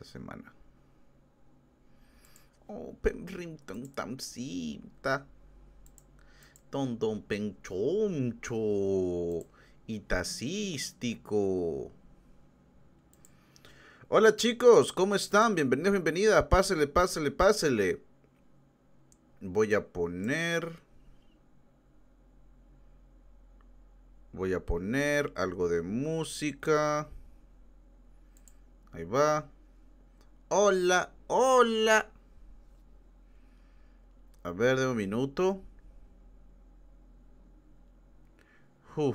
esta semana. Oh, ton Don Penchoncho. y Itasístico. Hola chicos, ¿cómo están? Bienvenidos, bienvenidas. Pásele, pásele, pásele. Voy a poner... Voy a poner algo de música. Ahí va. Hola, hola. A ver, de un minuto. Voy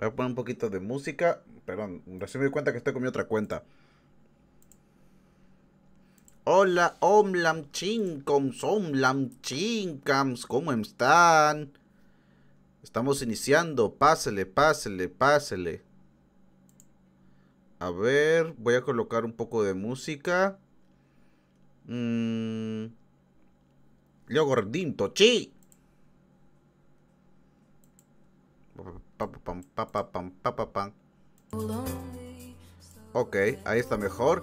a poner un poquito de música. Perdón, recién me di cuenta que estoy con mi otra cuenta. Hola, omlam chinkoms, omlam ¿cómo están? Estamos iniciando, pásele, pásele, pásele. A ver, voy a colocar un poco de música. Yo Leo pa Ok, ahí está mejor.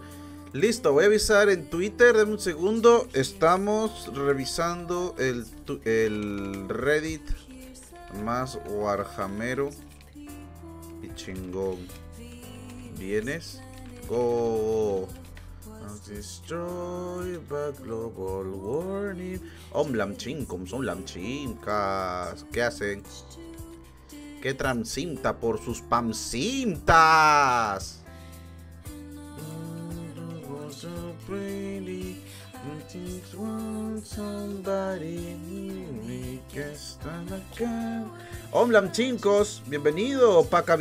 Listo, voy a avisar en Twitter, denme un segundo. Estamos revisando el, el Reddit más Warhamero y chingón. Vienes. Go. Destroy the global warning. Om ¿Qué hacen? ¡Qué transinta por sus pamcintas! Omlam Chincos, bienvenido, Paca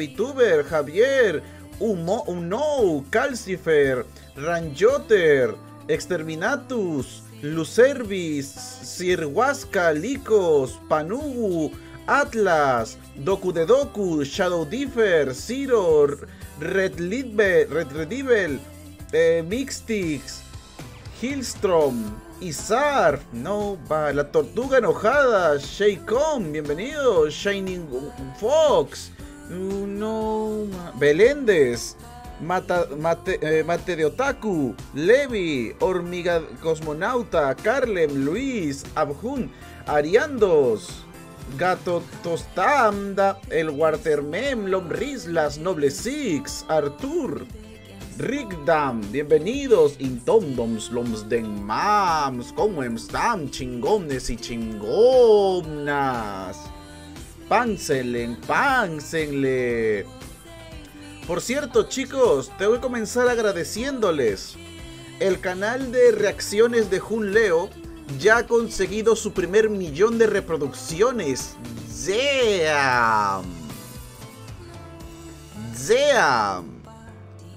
Javier, Humo, no, Calcifer, Ranjoter, Exterminatus, Lucervis, Sirhuasca, Licos, Panugu, Atlas, Doku de Doku, Shadow Differ, Zero, Red Lidbe, Red Redibel, eh, Mixtix, Hillstrom, Izar, no va, La Tortuga Enojada, Shaycom, bienvenido, Shining Fox, no. Beléndez. Mata, mate, eh, mate, de Otaku, Levi, Hormiga Cosmonauta, Carlem, Luis, Abjun, Ariandos, Gato Tostanda, El Watermem, Lomris, Noble Six, Artur, Rigdam, bienvenidos, Intomdoms, Lomsden Mams, ¿cómo están, chingones y chingonas? Pánsenle, Pánsenle. Por cierto, chicos, te voy a comenzar agradeciéndoles. El canal de reacciones de Jun Leo ya ha conseguido su primer millón de reproducciones. ZEAM ZEAM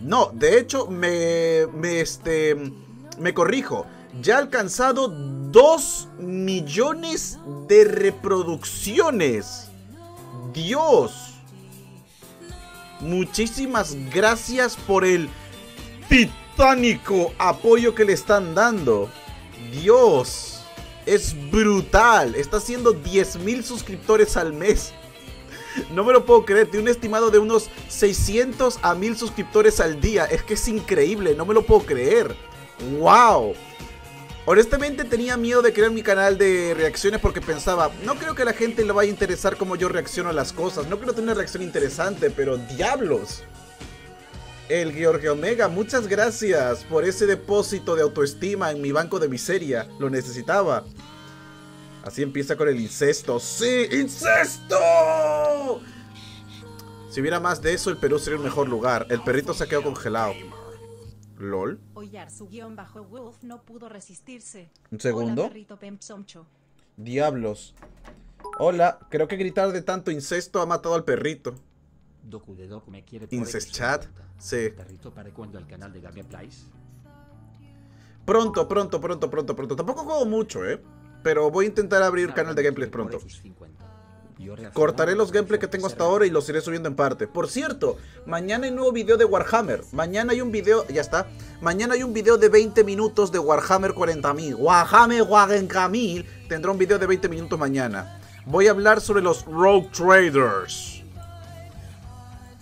No, de hecho, me, me, este, me corrijo. Ya ha alcanzado 2 millones de reproducciones. Dios. Muchísimas gracias por el titánico apoyo que le están dando. Dios, es brutal. Está haciendo 10.000 suscriptores al mes. No me lo puedo creer, tiene un estimado de unos 600 a 1000 suscriptores al día. Es que es increíble, no me lo puedo creer. ¡Wow! Honestamente tenía miedo de crear mi canal de reacciones porque pensaba, no creo que la gente le vaya a interesar cómo yo reacciono a las cosas, no creo tener una reacción interesante, pero diablos. El George Omega, muchas gracias por ese depósito de autoestima en mi banco de miseria, lo necesitaba. Así empieza con el incesto. ¡Sí, incesto! Si hubiera más de eso, el Perú sería un mejor lugar. El perrito se ha quedado congelado. LOL. no pudo resistirse. Un segundo. Diablos. Hola, creo que gritar de tanto incesto ha matado al perrito. Incest chat. Sí. Pronto, pronto, pronto, pronto, pronto. Tampoco juego mucho, ¿eh? Pero voy a intentar abrir canal de gameplays pronto. Cortaré los gameplays que tengo hasta ahora y los iré subiendo en parte. Por cierto, mañana hay un nuevo video de Warhammer. Mañana hay un video, ya está. Mañana hay un video de 20 minutos de Warhammer 40.000. Warhammer Wagenkamil tendrá un video de 20 minutos mañana. Voy a hablar sobre los Rogue Traders.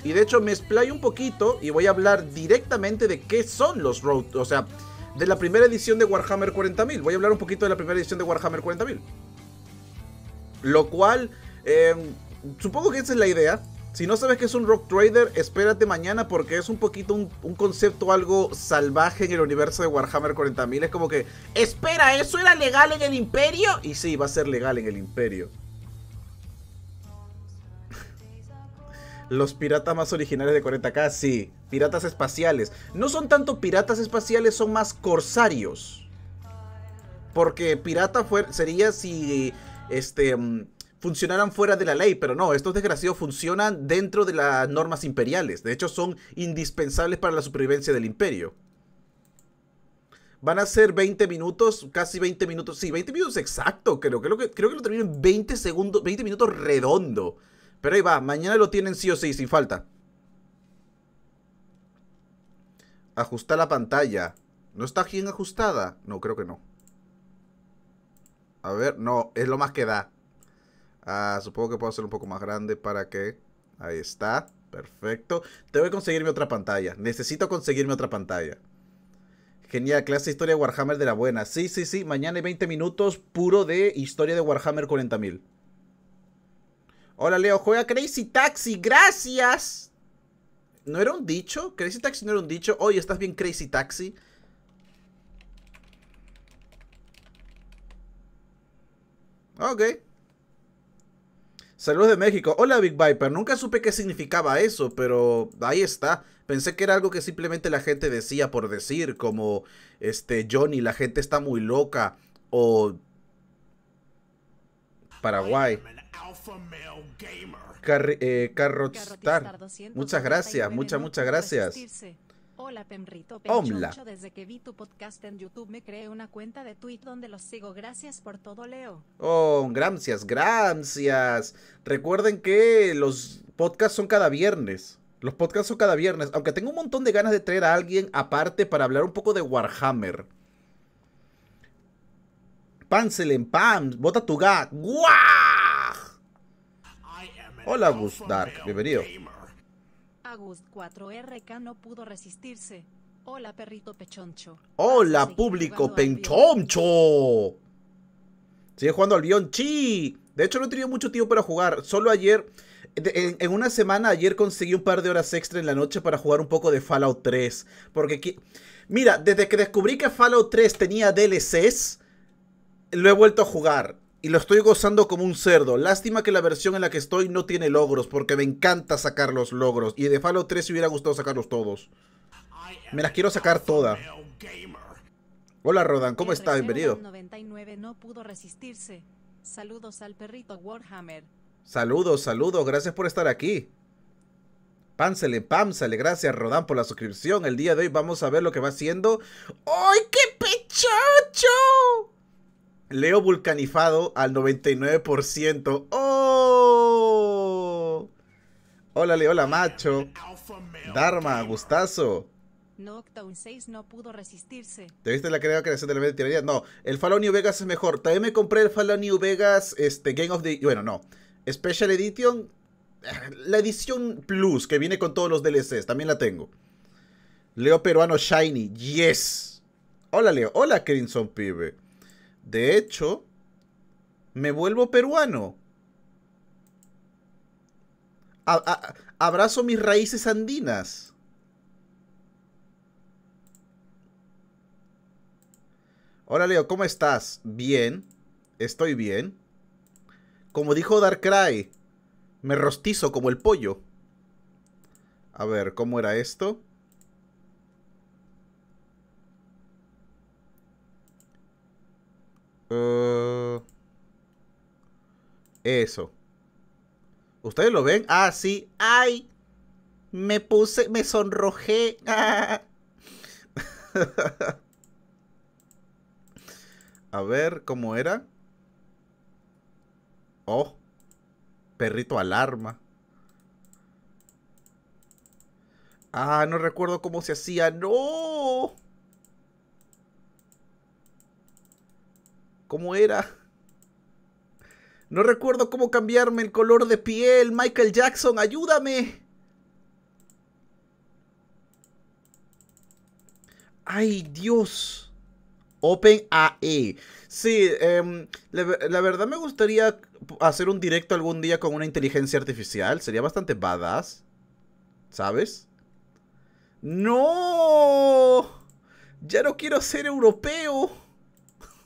Y de hecho me explayo un poquito y voy a hablar directamente de qué son los Rogue, o sea, de la primera edición de Warhammer 40.000. Voy a hablar un poquito de la primera edición de Warhammer 40.000. Lo cual eh, supongo que esa es la idea. Si no sabes que es un Rock Trader, espérate mañana porque es un poquito un, concepto algo salvaje en el universo de Warhammer 40.000. Es como que, espera, ¿eso era legal en el Imperio? Y sí, va a ser legal en el Imperio. Los piratas más originales de 40k, sí. Piratas espaciales. No son tanto piratas espaciales, son más corsarios. Porque pirata fue, sería si este mm, Funcionarán fuera de la ley, pero no, estos desgraciados funcionan dentro de las normas imperiales. De hecho, son indispensables para la supervivencia del imperio. Van a ser 20 minutos, casi 20 minutos, sí, 20 minutos exacto, creo, que, creo que lo terminan 20 segundos, 20 minutos redondo. Pero ahí va, mañana lo tienen sí o sí, sin falta. Ajusta la pantalla. ¿No está bien ajustada? No, creo que no. A ver, no, es lo más que da. Ah, supongo que puedo hacer un poco más grande para que... Ahí está. Perfecto. Tengo que conseguirme otra pantalla. Necesito conseguirme otra pantalla. Genial, clase de historia de Warhammer de la buena. Sí, sí, sí. Mañana hay 20 minutos puro de historia de Warhammer 40.000. Hola, Leo. Juega Crazy Taxi. Gracias. ¿No era un dicho? ¿Crazy Taxi no era un dicho? Oye, ¿estás bien Crazy Taxi? Ok. Saludos de México. Hola Big Viper. Nunca supe qué significaba eso, pero ahí está. Pensé que era algo que simplemente la gente decía por decir, como este Johnny, la gente está muy loca o Paraguay. Carrot eh, Muchas gracias, muchas, muchas gracias. Hola Pemrito Hola. desde que vi tu podcast en YouTube me creé una cuenta de Twitter donde los sigo. Gracias por todo, Leo. Oh, gracias, gracias. Recuerden que los podcasts son cada viernes. Los podcasts son cada viernes, aunque tengo un montón de ganas de traer a alguien aparte para hablar un poco de Warhammer. Panselen, Pam, bota tu gat. ¡Guau! Hola, Gus Dark, bienvenido. 4RK no pudo resistirse. Hola perrito pechoncho. Hola público pechoncho. Sigue jugando al guión, chi. De hecho no he tenido mucho tiempo para jugar. Solo ayer, en, una semana ayer conseguí un par de horas extra en la noche para jugar un poco de Fallout 3. Porque, mira, desde que descubrí que Fallout 3 tenía DLCs, lo he vuelto a jugar y lo estoy gozando como un cerdo. Lástima que la versión en la que estoy no tiene logros, porque me encanta sacar los logros. Y de Falo 3 hubiera gustado sacarlos todos. Me las quiero sacar todas. Hola Rodan, ¿cómo estás? Bienvenido. no pudo resistirse. Saludos al perrito Warhammer. Saludos, saludos, gracias por estar aquí. Pánsele, pánsele, gracias Rodan por la suscripción. El día de hoy vamos a ver lo que va haciendo. ¡Ay, qué pechocho! Leo Vulcanifado al 99%. ¡Oh! Hola, Leo, hola, macho. Dharma, gustazo. no ¿Te viste la creación de la media tiranía? No, el Fallout New Vegas es mejor. También me compré el Fallout New Vegas este, Game of the... Bueno, no. Special Edition. Eh, la edición Plus, que viene con todos los DLCs. También la tengo. Leo Peruano Shiny. Yes. Hola, Leo. Hola, Crimson Pibe. De hecho, me vuelvo peruano. abrazo mis raíces andinas. Hola Leo, ¿cómo estás? Bien, estoy bien. Como dijo Darkrai, me rostizo como el pollo. A ver, ¿cómo era esto? Eh, eso. ¿Ustedes lo ven? Ah, sí. ¡Ay! Me puse, me sonrojé. A ver, ¿cómo era? Oh, perrito alarma. Ah, no recuerdo cómo se hacía. ¡No! ¿Cómo era? No recuerdo cómo cambiarme el color de piel. Michael Jackson, ayúdame. Ay, Dios. Open AE. Sí, em, la, la, verdad me gustaría hacer un directo algún día con una inteligencia artificial. Sería bastante badass. ¿Sabes? ¡No! Ya no quiero ser europeo.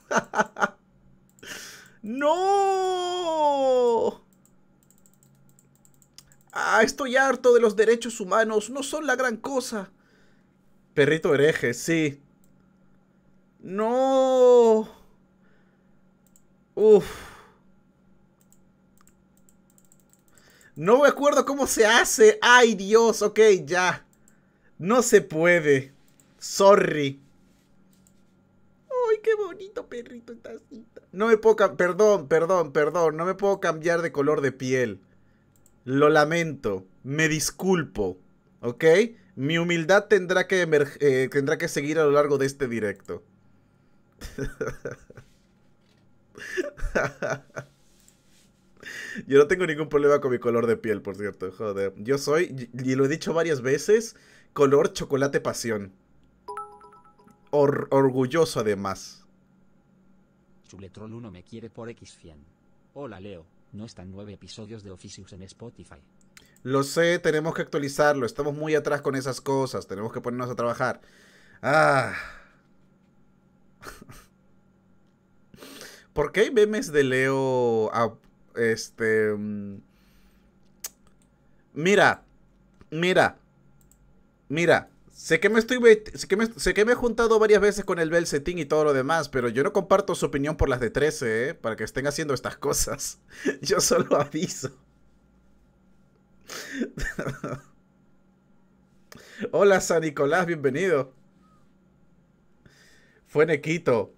¡No! Ah, estoy harto de los derechos humanos, no son la gran cosa. Perrito hereje, sí. No. Uf. No me acuerdo cómo se hace. Ay, Dios, ok, ya. No se puede. Sorry qué bonito perrito estás. No me puedo... Perdón, perdón, perdón. No me puedo cambiar de color de piel. Lo lamento. Me disculpo. ¿Ok? Mi humildad tendrá que, eh, tendrá que seguir a lo largo de este directo. Yo no tengo ningún problema con mi color de piel, por cierto. Joder. Yo soy, y lo he dicho varias veces, color chocolate pasión orgulloso además. Chuletrol 1 me quiere por X100. Hola Leo, no están nueve episodios de Officius en Spotify. Lo sé, tenemos que actualizarlo. Estamos muy atrás con esas cosas. Tenemos que ponernos a trabajar. Ah. ¿Por qué hay memes de Leo a, este mm, Mira. Mira. Mira. Sé que, me estoy, sé, que me, he juntado varias veces con el Belcetín y todo lo demás, pero yo no comparto su opinión por las de 13, ¿eh? para que estén haciendo estas cosas. Yo solo aviso. Hola San Nicolás, bienvenido. Fue Nequito.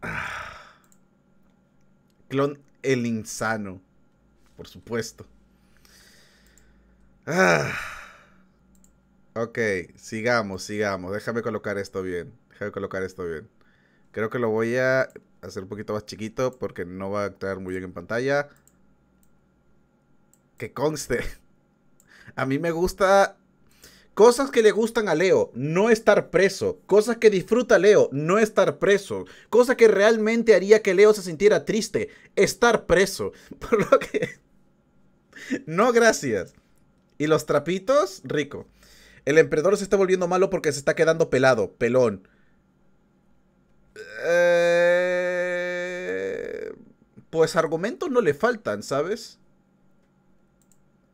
Ah. Clon el insano, por supuesto. Ah. Ok, sigamos, sigamos. Déjame colocar esto bien. Déjame colocar esto bien. Creo que lo voy a hacer un poquito más chiquito porque no va a quedar muy bien en pantalla. Que conste. A mí me gusta Cosas que le gustan a Leo, no estar preso. Cosas que disfruta Leo, no estar preso. Cosa que realmente haría que Leo se sintiera triste, estar preso. Por lo que... No, gracias. Y los trapitos, rico. El emperador se está volviendo malo porque se está quedando pelado, pelón. Eh, pues argumentos no le faltan, ¿sabes?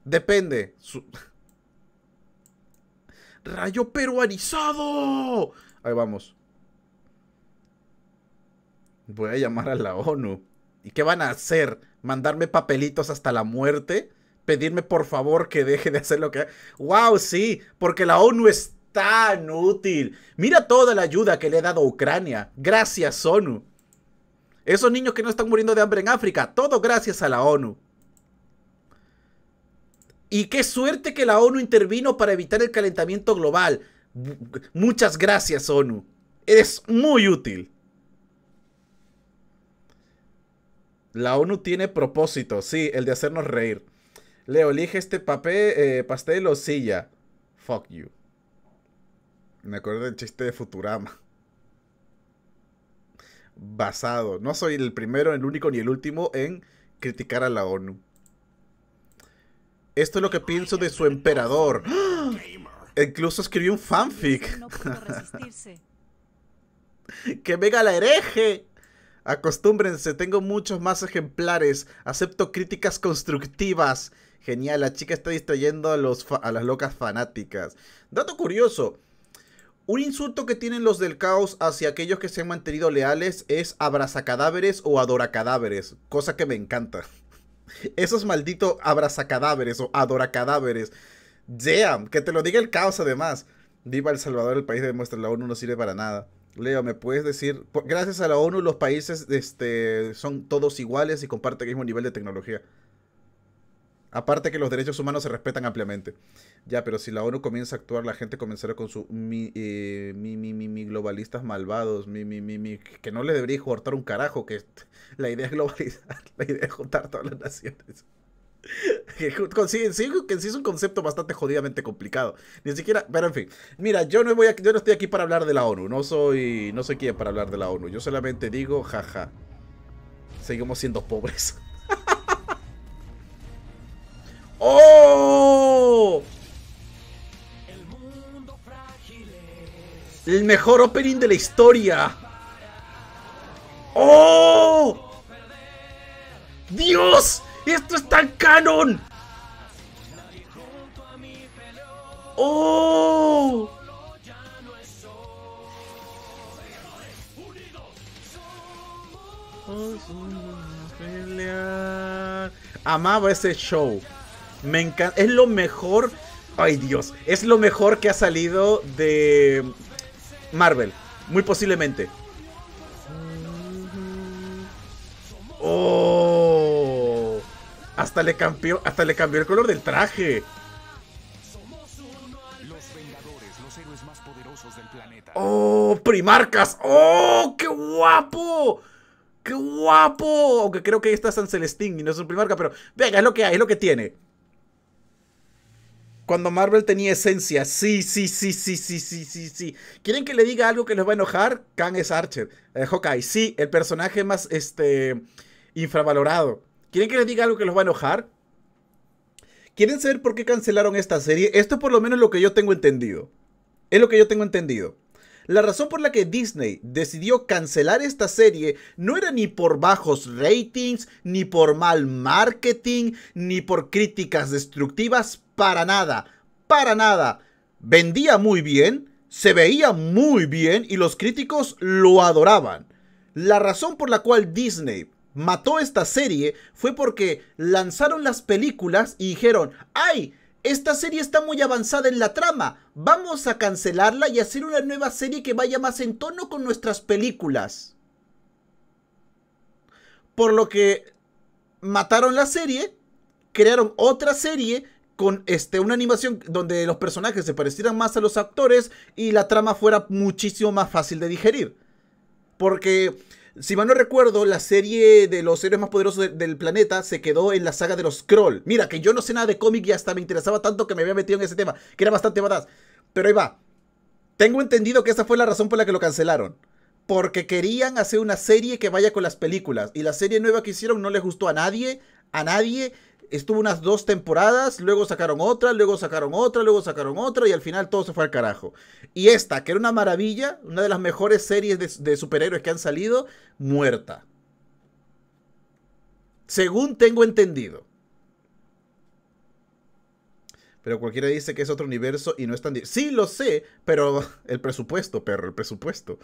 Depende. ¡Rayo peruanizado! Ahí vamos. Voy a llamar a la ONU. ¿Y qué van a hacer? ¿Mandarme papelitos hasta la muerte? pedirme por favor que deje de hacer lo que... ¡Wow! Sí, porque la ONU es tan útil. Mira toda la ayuda que le ha dado a Ucrania. Gracias, ONU. Esos niños que no están muriendo de hambre en África, todo gracias a la ONU. Y qué suerte que la ONU intervino para evitar el calentamiento global. Muchas gracias, ONU. Es muy útil. La ONU tiene propósito, sí, el de hacernos reír. Leo, elige este papel, eh, pastel o silla. Fuck you. Me acuerdo del chiste de Futurama. Basado. No soy el primero, el único ni el último en criticar a la ONU. Esto es lo que pienso de su emperador. Incluso escribí un fanfic. ¡Que venga la hereje! Acostúmbrense, tengo muchos más ejemplares. Acepto críticas constructivas. Genial, la chica está distrayendo a, las locas fanáticas. Dato curioso. Un insulto que tienen los del caos hacia aquellos que se han mantenido leales es abrazacadáveres o adora cadáveres, cosa que me encanta. Esos malditos abrazacadáveres o adora cadáveres, Damn, que te lo diga el caos además. Viva El Salvador, el país de la ONU no sirve para nada. Leo, ¿me puedes decir? gracias a la ONU los países este, son todos iguales y comparten el mismo nivel de tecnología. Aparte que los derechos humanos se respetan ampliamente. Ya, pero si la ONU comienza a actuar, la gente comenzará con su mi, eh, mi, mi, mi, globalistas malvados, mi, mi, mi, mi, que no le debería cortar un carajo, que la idea es globalizar, la idea es juntar todas las naciones. Que, que sí es un concepto bastante jodidamente complicado. Ni siquiera, pero en fin. Mira, yo no voy yo no estoy aquí para hablar de la ONU. No soy, no soy quien para hablar de la ONU. Yo solamente digo, jaja. seguimos siendo pobres. ¡Oh! El mejor opening de la historia. ¡Oh! ¡Dios! ¡Esto es tan canon! ¡Oh! Amaba ese show. Me encanta. Es lo mejor. Ay Dios. Es lo mejor que ha salido de Marvel. Muy posiblemente. Oh. Hasta le cambió, hasta le cambió el color del traje. ¡Oh! ¡Primarcas! ¡Oh! ¡Qué guapo! ¡Qué guapo! Aunque creo que ahí está San Celestín y no es un primarca, pero venga, es lo que hay, es lo que tiene. Cuando Marvel tenía esencia. Sí, sí, sí, sí, sí, sí, sí, sí. ¿Quieren que le diga algo que les va a enojar? Khan es Archer. Eh, Hawkeye, sí, el personaje más, este, infravalorado. ¿Quieren que les diga algo que los va a enojar? ¿Quieren saber por qué cancelaron esta serie? Esto es por lo menos lo que yo tengo entendido. Es lo que yo tengo entendido. La razón por la que Disney decidió cancelar esta serie no era ni por bajos ratings, ni por mal marketing, ni por críticas destructivas, para nada, para nada. Vendía muy bien, se veía muy bien y los críticos lo adoraban. La razón por la cual Disney mató esta serie fue porque lanzaron las películas y dijeron, ¡ay! esta serie está muy avanzada en la trama, vamos a cancelarla y hacer una nueva serie que vaya más en tono con nuestras películas. Por lo que mataron la serie, crearon otra serie con este, una animación donde los personajes se parecieran más a los actores y la trama fuera muchísimo más fácil de digerir. Porque si mal no recuerdo, la serie de los héroes más poderosos del planeta se quedó en la saga de los Kroll. Mira, que yo no sé nada de cómic y hasta me interesaba tanto que me había metido en ese tema, que era bastante badass. Pero ahí va. Tengo entendido que esa fue la razón por la que lo cancelaron. Porque querían hacer una serie que vaya con las películas. Y la serie nueva que hicieron no le gustó a nadie, a nadie. Estuvo unas dos temporadas, luego sacaron otra, luego sacaron otra, luego sacaron otra y al final todo se fue al carajo. Y esta, que era una maravilla, una de las mejores series de, superhéroes que han salido, muerta. Según tengo entendido. Pero cualquiera dice que es otro universo y no es tan... Sí, lo sé, pero el presupuesto, perro, el presupuesto.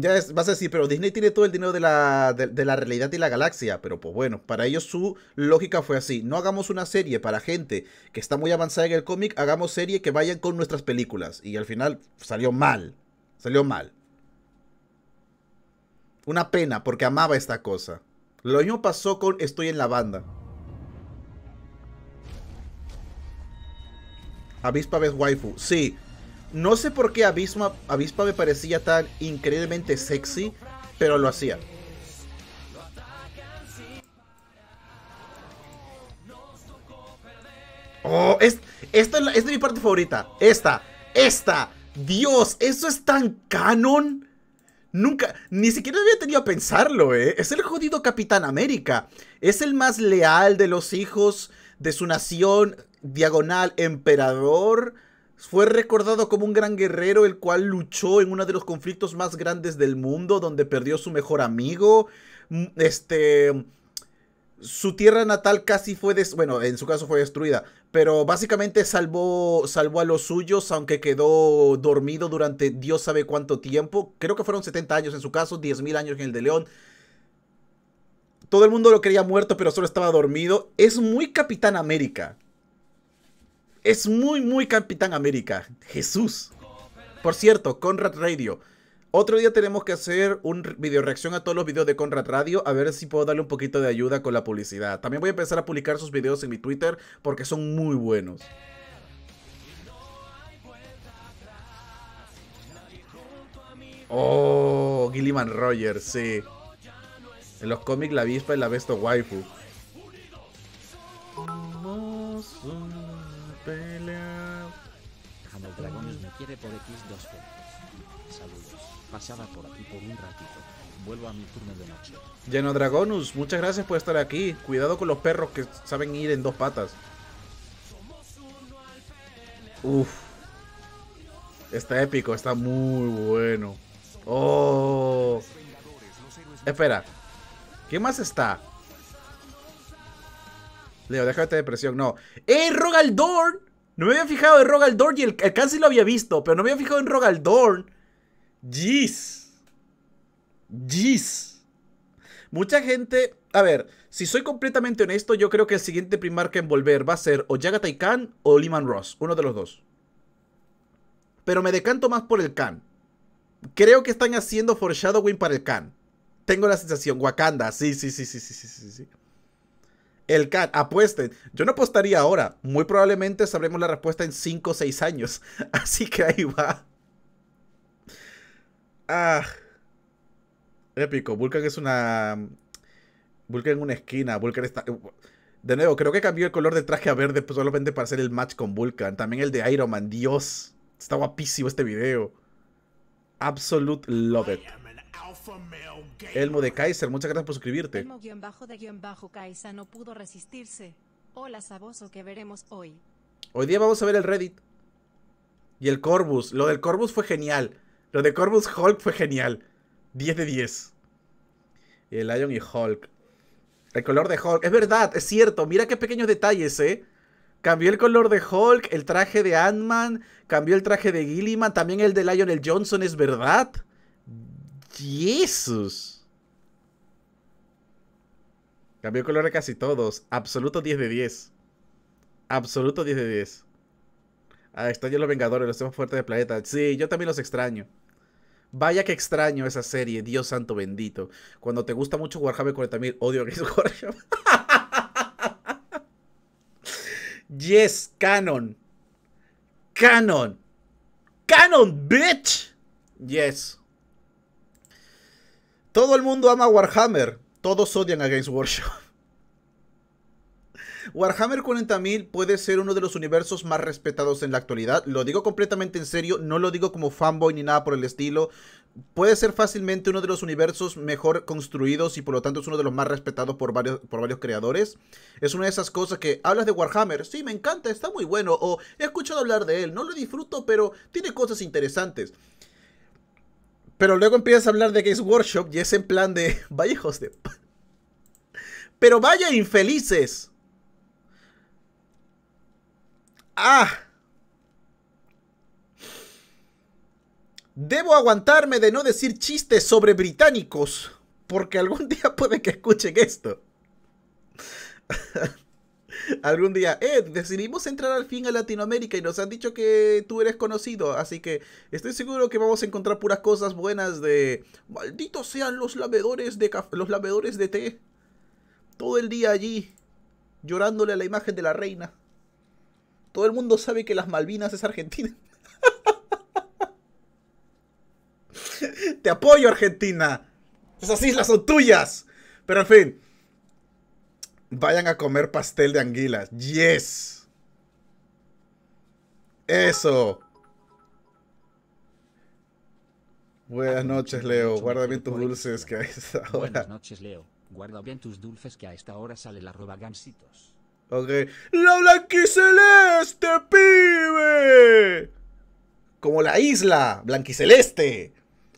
ya es, vas a decir, pero Disney tiene todo el dinero de la, de la realidad y la galaxia. Pero pues bueno, para ellos su lógica fue así. No hagamos una serie para gente que está muy avanzada en el cómic, hagamos serie que vayan con nuestras películas. Y al final salió mal. Salió mal. Una pena, porque amaba esta cosa. Lo mismo pasó con Estoy en la banda. Avispa vez waifu. Sí. No sé por qué Abisma, Avispa me parecía tan increíblemente sexy, pero lo hacía. Oh, es, esta, es es mi parte favorita. Esta, esta. Dios, eso es tan canon. Nunca, ni siquiera había tenido a pensarlo, ¿eh? Es el jodido Capitán América. Es el más leal de los hijos de su nación diagonal emperador, fue recordado como un gran guerrero el cual luchó en uno de los conflictos más grandes del mundo, donde perdió su mejor amigo. Mm, este. Su tierra natal casi fue. bueno, en su caso fue destruida. Pero básicamente salvó, salvó a los suyos, aunque quedó dormido durante Dios sabe cuánto tiempo. Creo que fueron 70 años en su caso, 10.000 años en el de León. Todo el mundo lo creía muerto, pero solo estaba dormido. Es muy Capitán América. Es muy, muy Capitán América. Jesús. Por cierto, Conrad Radio. Otro día tenemos que hacer un video reacción a todos los videos de Conrad Radio, a ver si puedo darle un poquito de ayuda con la publicidad. También voy a empezar a publicar sus videos en mi Twitter porque son muy buenos. Oh, Gilliman Rogers, sí. En los cómics la avispa y la besto waifu. por Vuelvo a de noche. Lleno Dragonus, muchas gracias por estar aquí. Cuidado con los perros que saben ir en dos patas. Uf. Está épico, está muy bueno. Oh. Espera. ¿Qué más está? Leo, déjate de presión. No. ¡Eh, Rogaldor! No me había fijado en Rogaldorn y el, Khan lo había visto, pero no me había fijado en Rogaldorn. Jeez. Jeez. Mucha gente. A ver, si soy completamente honesto, yo creo que el siguiente primar en volver va a ser o Jagatai Khan o Lehman Ross. Uno de los dos. Pero me decanto más por el Khan. Creo que están haciendo foreshadowing para el Khan. Tengo la sensación. Wakanda. sí, sí, sí, sí, sí, sí. sí. El CAT, apuesten. Yo no apostaría ahora. Muy probablemente sabremos la respuesta en 5 o 6 años. Así que ahí va. Ah. Épico. Vulcan es una. Vulcan en una esquina. Vulcan está. De nuevo, creo que cambió el color del traje a verde solamente para hacer el match con Vulcan. También el de Iron Man. Dios. Está guapísimo este video. Absolute love it. Elmo de Kaiser, muchas gracias por suscribirte. no pudo resistirse. Hola saboso que veremos hoy. Hoy día vamos a ver el Reddit. Y el Corvus. Lo del Corvus fue genial. Lo de Corvus Hulk fue genial. 10 de 10. El Lion y Hulk. El color de Hulk. Es verdad, es cierto. Mira qué pequeños detalles, ¿eh? Cambió el color de Hulk, el traje de Ant-Man, cambió el traje de Gilliman, también el de Lionel Johnson, es verdad. ¡Jesús! Cambió color a casi todos. Absoluto 10 de 10. Absoluto 10 de 10. Ah, extraño los Vengadores, los temas fuertes del planeta. Sí, yo también los extraño. Vaya que extraño esa serie, Dios santo bendito. Cuando te gusta mucho Warhammer 40.000, odio que es Warhammer. yes, canon. Canon. Canon, bitch. Yes. Todo el mundo ama Warhammer. Todos odian a Games Workshop. Warhammer 40.000 puede ser uno de los universos más respetados en la actualidad. Lo digo completamente en serio, no lo digo como fanboy ni nada por el estilo. Puede ser fácilmente uno de los universos mejor construidos y por lo tanto es uno de los más respetados por varios, por varios creadores. Es una de esas cosas que hablas de Warhammer, sí, me encanta, está muy bueno, o he escuchado hablar de él, no lo disfruto, pero tiene cosas interesantes. Pero luego empiezas a hablar de que es Workshop y es en plan de. Vaya hijos de. Pero vaya infelices. Ah. Debo aguantarme de no decir chistes sobre británicos. Porque algún día puede que escuchen esto. algún día, eh, decidimos entrar al fin a Latinoamérica y nos han dicho que tú eres conocido, así que estoy seguro que vamos a encontrar puras cosas buenas de, malditos sean los lamedores de los lamedores de té. Todo el día allí, llorándole a la imagen de la reina. Todo el mundo sabe que las Malvinas es Argentina. Te apoyo, Argentina. Esas islas son tuyas. Pero en fin. Vayan a comer pastel de anguilas. Yes. Eso. Buenas noches, Leo. Guarda bien tus dulces que a esta hora. Buenas noches, Leo. Guarda bien tus dulces que a esta hora sale la roba gansitos. Ok. ¡La blanquiceleste, pibe! Como la isla, blanquiceleste.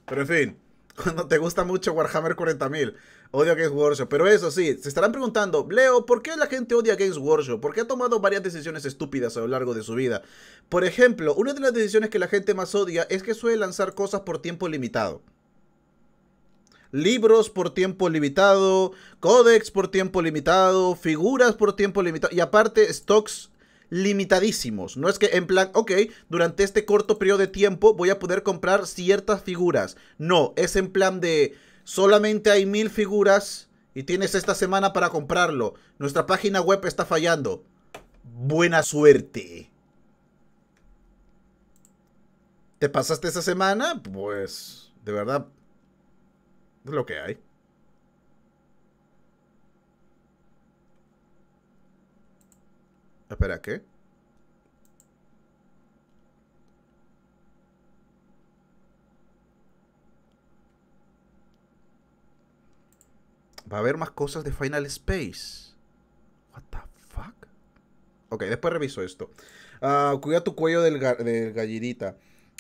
Pero en fin, cuando te gusta mucho Warhammer 40.000 odio a Games Workshop. Pero eso sí, se estarán preguntando, Leo, ¿por qué la gente odia a Games Workshop? ¿Por qué ha tomado varias decisiones estúpidas a lo largo de su vida? Por ejemplo, una de las decisiones que la gente más odia es que suele lanzar cosas por tiempo limitado libros por tiempo limitado, códex por tiempo limitado, figuras por tiempo limitado y aparte stocks limitadísimos. No es que en plan, ok, durante este corto periodo de tiempo voy a poder comprar ciertas figuras. No, es en plan de Solamente hay mil figuras y tienes esta semana para comprarlo. Nuestra página web está fallando. Buena suerte. ¿Te pasaste esta semana? Pues, de verdad, es lo que hay. Espera, ¿qué? Va a haber más cosas de Final Space. What the fuck? Ok, después reviso esto. Ah, cuida tu cuello del, gallidita.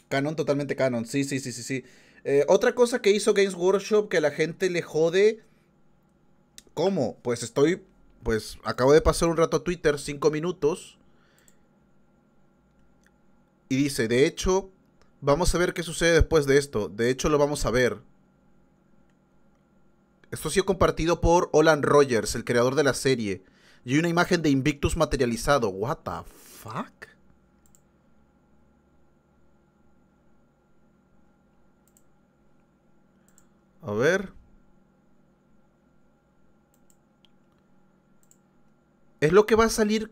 Canon, totalmente canon. Sí, sí, sí, sí, sí. Eh, otra cosa que hizo Games Workshop que a la gente le jode. ¿Cómo? Pues estoy. Pues acabo de pasar un rato a Twitter, 5 minutos. Y dice, de hecho, vamos a ver qué sucede después de esto. De hecho, lo vamos a ver. Esto ha sido compartido por Olan Rogers, el creador de la serie. Y una imagen de Invictus materializado. What the fuck? A ver. Es lo que va a salir.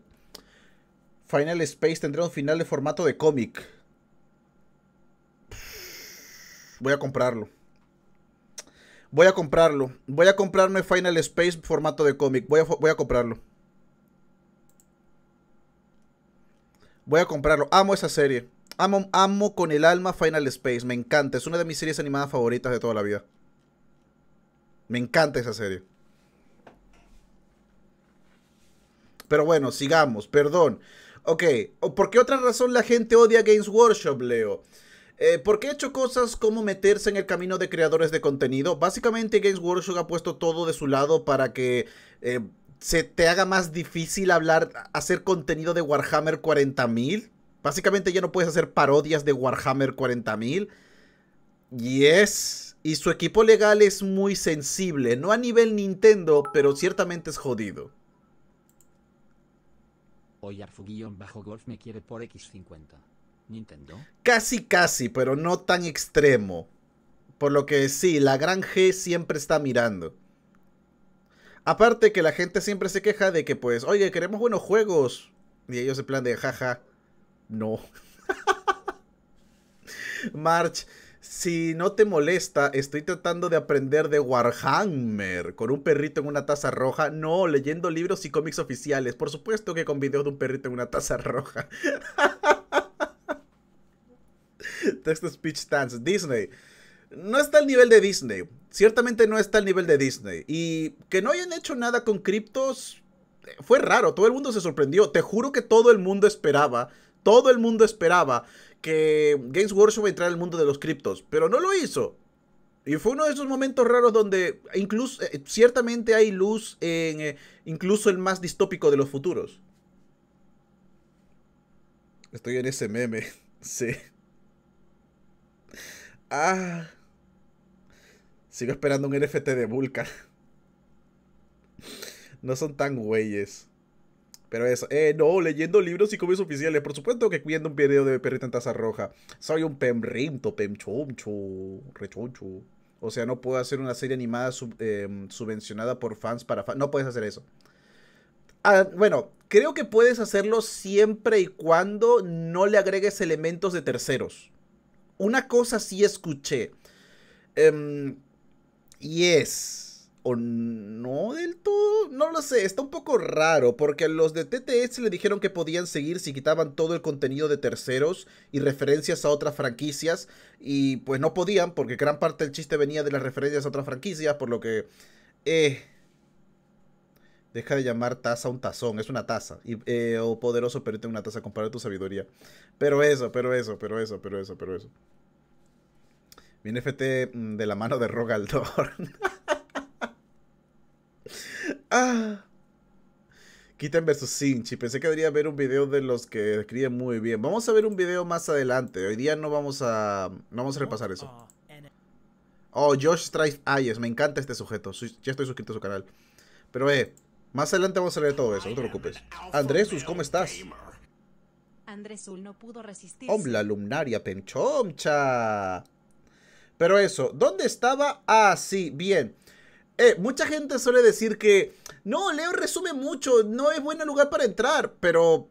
Final Space tendrá un final de formato de cómic. Voy a comprarlo. Voy a comprarlo. Voy a comprarme Final Space formato de cómic. Voy a, comprarlo. Voy a comprarlo. Amo esa serie. Amo, amo con el alma Final Space. Me encanta. Es una de mis series animadas favoritas de toda la vida. Me encanta esa serie. Pero bueno, sigamos. Perdón. Ok. ¿Por qué otra razón la gente odia Games Workshop, Leo? Porque eh, ¿Por qué hecho cosas como meterse en el camino de creadores de contenido? Básicamente Games Workshop ha puesto todo de su lado para que eh, se te haga más difícil hablar, hacer contenido de Warhammer 40.000. Básicamente ya no puedes hacer parodias de Warhammer 40.000. Y es... Y su equipo legal es muy sensible, no a nivel Nintendo, pero ciertamente es jodido. Hoy Bajo golf me quiere por X50. Nintendo. Casi, casi, pero no tan extremo. Por lo que sí, la gran G siempre está mirando. Aparte que la gente siempre se queja de que pues, oye, queremos buenos juegos. Y ellos se plan de, jaja, no. March, si no te molesta, estoy tratando de aprender de Warhammer con un perrito en una taza roja. No, leyendo libros y cómics oficiales. Por supuesto que con videos de un perrito en una taza roja. Text Speech Stance, Disney. No está al nivel de Disney. Ciertamente no está al nivel de Disney. Y que no hayan hecho nada con criptos eh, fue raro. Todo el mundo se sorprendió. Te juro que todo el mundo esperaba. Todo el mundo esperaba que Games Workshop entrara al mundo de los criptos. Pero no lo hizo. Y fue uno de esos momentos raros donde incluso, eh, ciertamente hay luz en eh, incluso el más distópico de los futuros. Estoy en ese meme. Sí. Ah. Sigo esperando un NFT de Vulcan. No son tan güeyes. Pero eso, eh, no, leyendo libros y cómics oficiales. Por supuesto que cuidando un video de perrito en taza roja. Soy un pemrimto, pemchoncho, rechoncho. O sea, no puedo hacer una serie animada em, subvencionada por fans para No puedes hacer eso. Ah, bueno, creo que puedes hacerlo siempre y cuando no le agregues elementos de terceros una cosa sí escuché. Em, y es, o no del todo, no lo sé, está un poco raro, porque los de TTS le dijeron que podían seguir si quitaban todo el contenido de terceros y referencias a otras franquicias, y pues no podían, porque gran parte del chiste venía de las referencias a otras franquicias, por lo que... Eh, Deja de llamar taza un tazón, es una taza. Y, eh, poderoso pero tengo una taza, compara tu sabiduría. Pero eso, pero eso, pero eso, pero eso, pero eso. Mi NFT mm, de la mano de Rogaldor. ah. Kitten versus Sinchi. Pensé que debería ver un video de los que escriben muy bien. Vamos a ver un video más adelante. Hoy día no vamos a. No vamos a repasar eso. Oh, Josh Strife Ayes. me encanta este sujeto. ya estoy suscrito a su canal. Pero eh. Más adelante vamos a leer todo eso, no te preocupes. Andresus, ¿cómo estás? Andresul no pudo resistirse. lumnaria penchomcha. Pero eso, ¿dónde estaba? Ah, sí, bien. Eh, mucha gente suele decir que no, Leo resume mucho, no es buen lugar para entrar, pero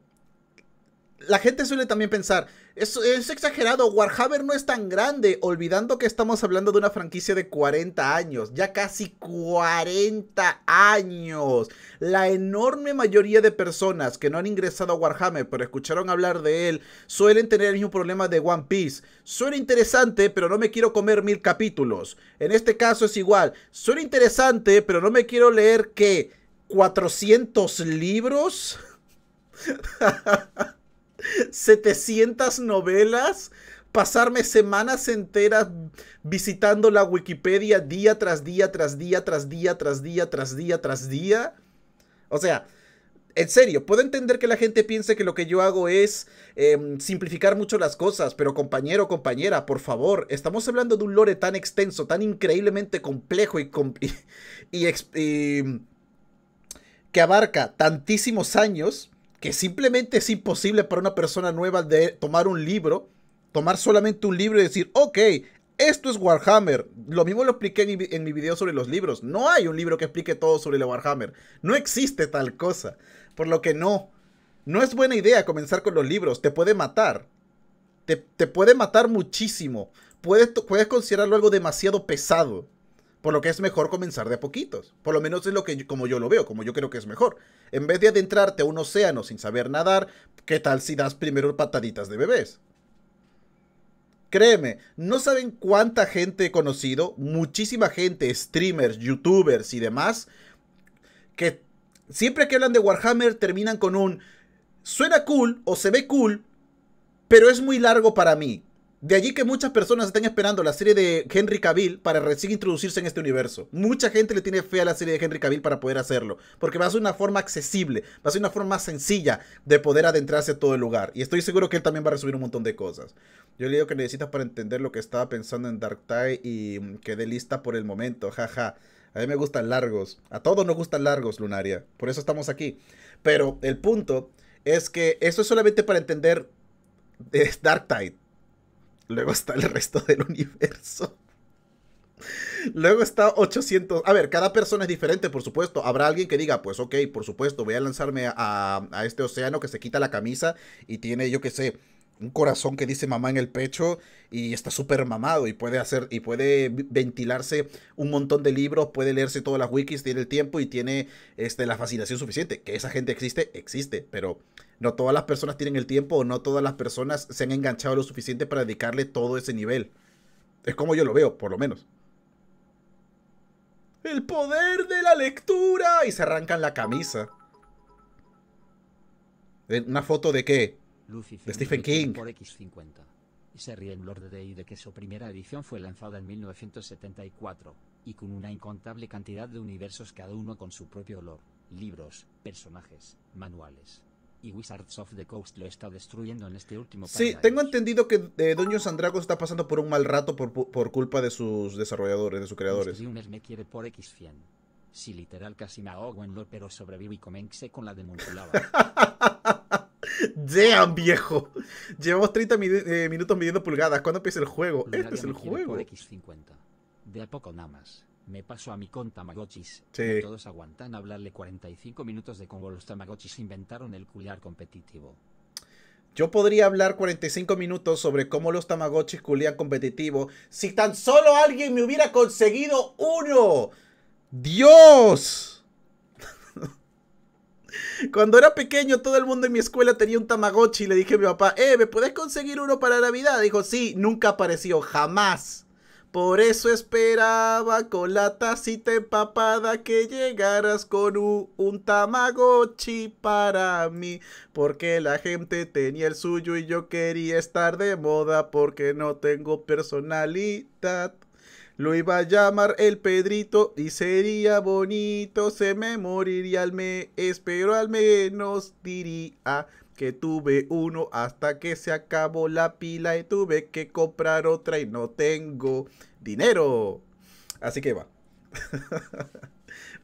la gente suele también pensar, es, exagerado, Warhammer no es tan grande, olvidando que estamos hablando de una franquicia de 40 años, ya casi 40 años. La enorme mayoría de personas que no han ingresado a Warhammer, pero escucharon hablar de él, suelen tener el mismo problema de One Piece. Suena interesante, pero no me quiero comer mil capítulos. En este caso es igual, suena interesante, pero no me quiero leer que 400 libros. 700 novelas, pasarme semanas enteras visitando la Wikipedia día tras día, tras día, tras día, tras día, tras día, tras día. O sea, en serio, puedo entender que la gente piense que lo que yo hago es em, simplificar mucho las cosas, pero compañero, compañera, por favor, estamos hablando de un lore tan extenso, tan increíblemente complejo y, y, y que abarca tantísimos años que simplemente es imposible para una persona nueva de tomar un libro, tomar solamente un libro y decir, ok, esto es Warhammer. Lo mismo lo expliqué en mi, video sobre los libros. No hay un libro que explique todo sobre la Warhammer. No existe tal cosa. Por lo que no. No es buena idea comenzar con los libros. Te puede matar. Te, puede matar muchísimo. Puedes, puedes considerarlo algo demasiado pesado. Por lo que es mejor comenzar de a poquitos. Por lo menos es lo que como yo lo veo, como yo creo que es mejor. En vez de adentrarte a un océano sin saber nadar, ¿qué tal si das primero pataditas de bebés? Créeme, no saben cuánta gente he conocido, muchísima gente, streamers, youtubers y demás, que siempre que hablan de Warhammer terminan con un suena cool o se ve cool, pero es muy largo para mí. De allí que muchas personas están esperando la serie de Henry Cavill para recién introducirse en este universo. Mucha gente le tiene fe a la serie de Henry Cavill para poder hacerlo, porque va a ser una forma accesible, va a ser una forma sencilla de poder adentrarse a todo el lugar. Y estoy seguro que él también va a recibir un montón de cosas. Yo le digo que necesitas para entender lo que estaba pensando en Dark Tide y quedé lista por el momento, jaja. A mí me gustan largos, a todos nos gustan largos, Lunaria, por eso estamos aquí. Pero el punto es que eso es solamente para entender eh, Dark Tide Luego está el resto del universo. Luego está 800. A ver, cada persona es diferente, por supuesto. Habrá alguien que diga, pues ok, por supuesto, voy a lanzarme a, este océano que se quita la camisa y tiene, yo qué sé, un corazón que dice mamá en el pecho y está súper mamado y puede hacer y puede ventilarse un montón de libros, puede leerse todas las wikis, tiene el tiempo y tiene este, la fascinación suficiente. Que esa gente existe, existe, pero no todas las personas tienen el tiempo o no todas las personas se han enganchado lo suficiente para dedicarle todo ese nivel. Es como yo lo veo, por lo menos. El poder de la lectura y se arrancan la camisa. ¿Una foto de qué? Lucifer de Stephen King. Por X50. Y se ríe en Lord Day de que su primera edición fue lanzada en 1974, y con una incontable cantidad de universos cada uno con su propio olor, libros, personajes, manuales. Y Wizards of the Coast lo está destruyendo en este último Sí, tengo entendido que eh, Dungeons está pasando por un mal rato por, por culpa de sus desarrolladores, de sus creadores. Este me quiere por X100. Sí, literal casi me ahogo en lore, pero sobrevivo y comencé con la de Damn, viejo. Llevamos 30 eh, minutos midiendo pulgadas. ¿Cuándo empieza el juego? este es el juego. X50. De a poco nada más. Me paso a mi con Tamagotchis. Todos aguantan hablarle 45 minutos de cómo los Tamagotchis inventaron el culiar competitivo. Yo podría hablar 45 minutos sobre cómo los Tamagotchis culían competitivo si tan solo alguien me hubiera conseguido uno. ¡Dios! Cuando era pequeño, todo el mundo en mi escuela tenía un Tamagotchi. Le dije a mi papá, eh, ¿me puedes conseguir uno para Navidad? Dijo, sí, nunca apareció, jamás. Por eso esperaba con la tacita empapada que llegaras con un, un, tamagotchi para mí. Porque la gente tenía el suyo y yo quería estar de moda porque no tengo personalidad. Lo iba a llamar el Pedrito y sería bonito, se me moriría al me espero al menos diría que tuve uno hasta que se acabó la pila y tuve que comprar otra y no tengo dinero. Así que va.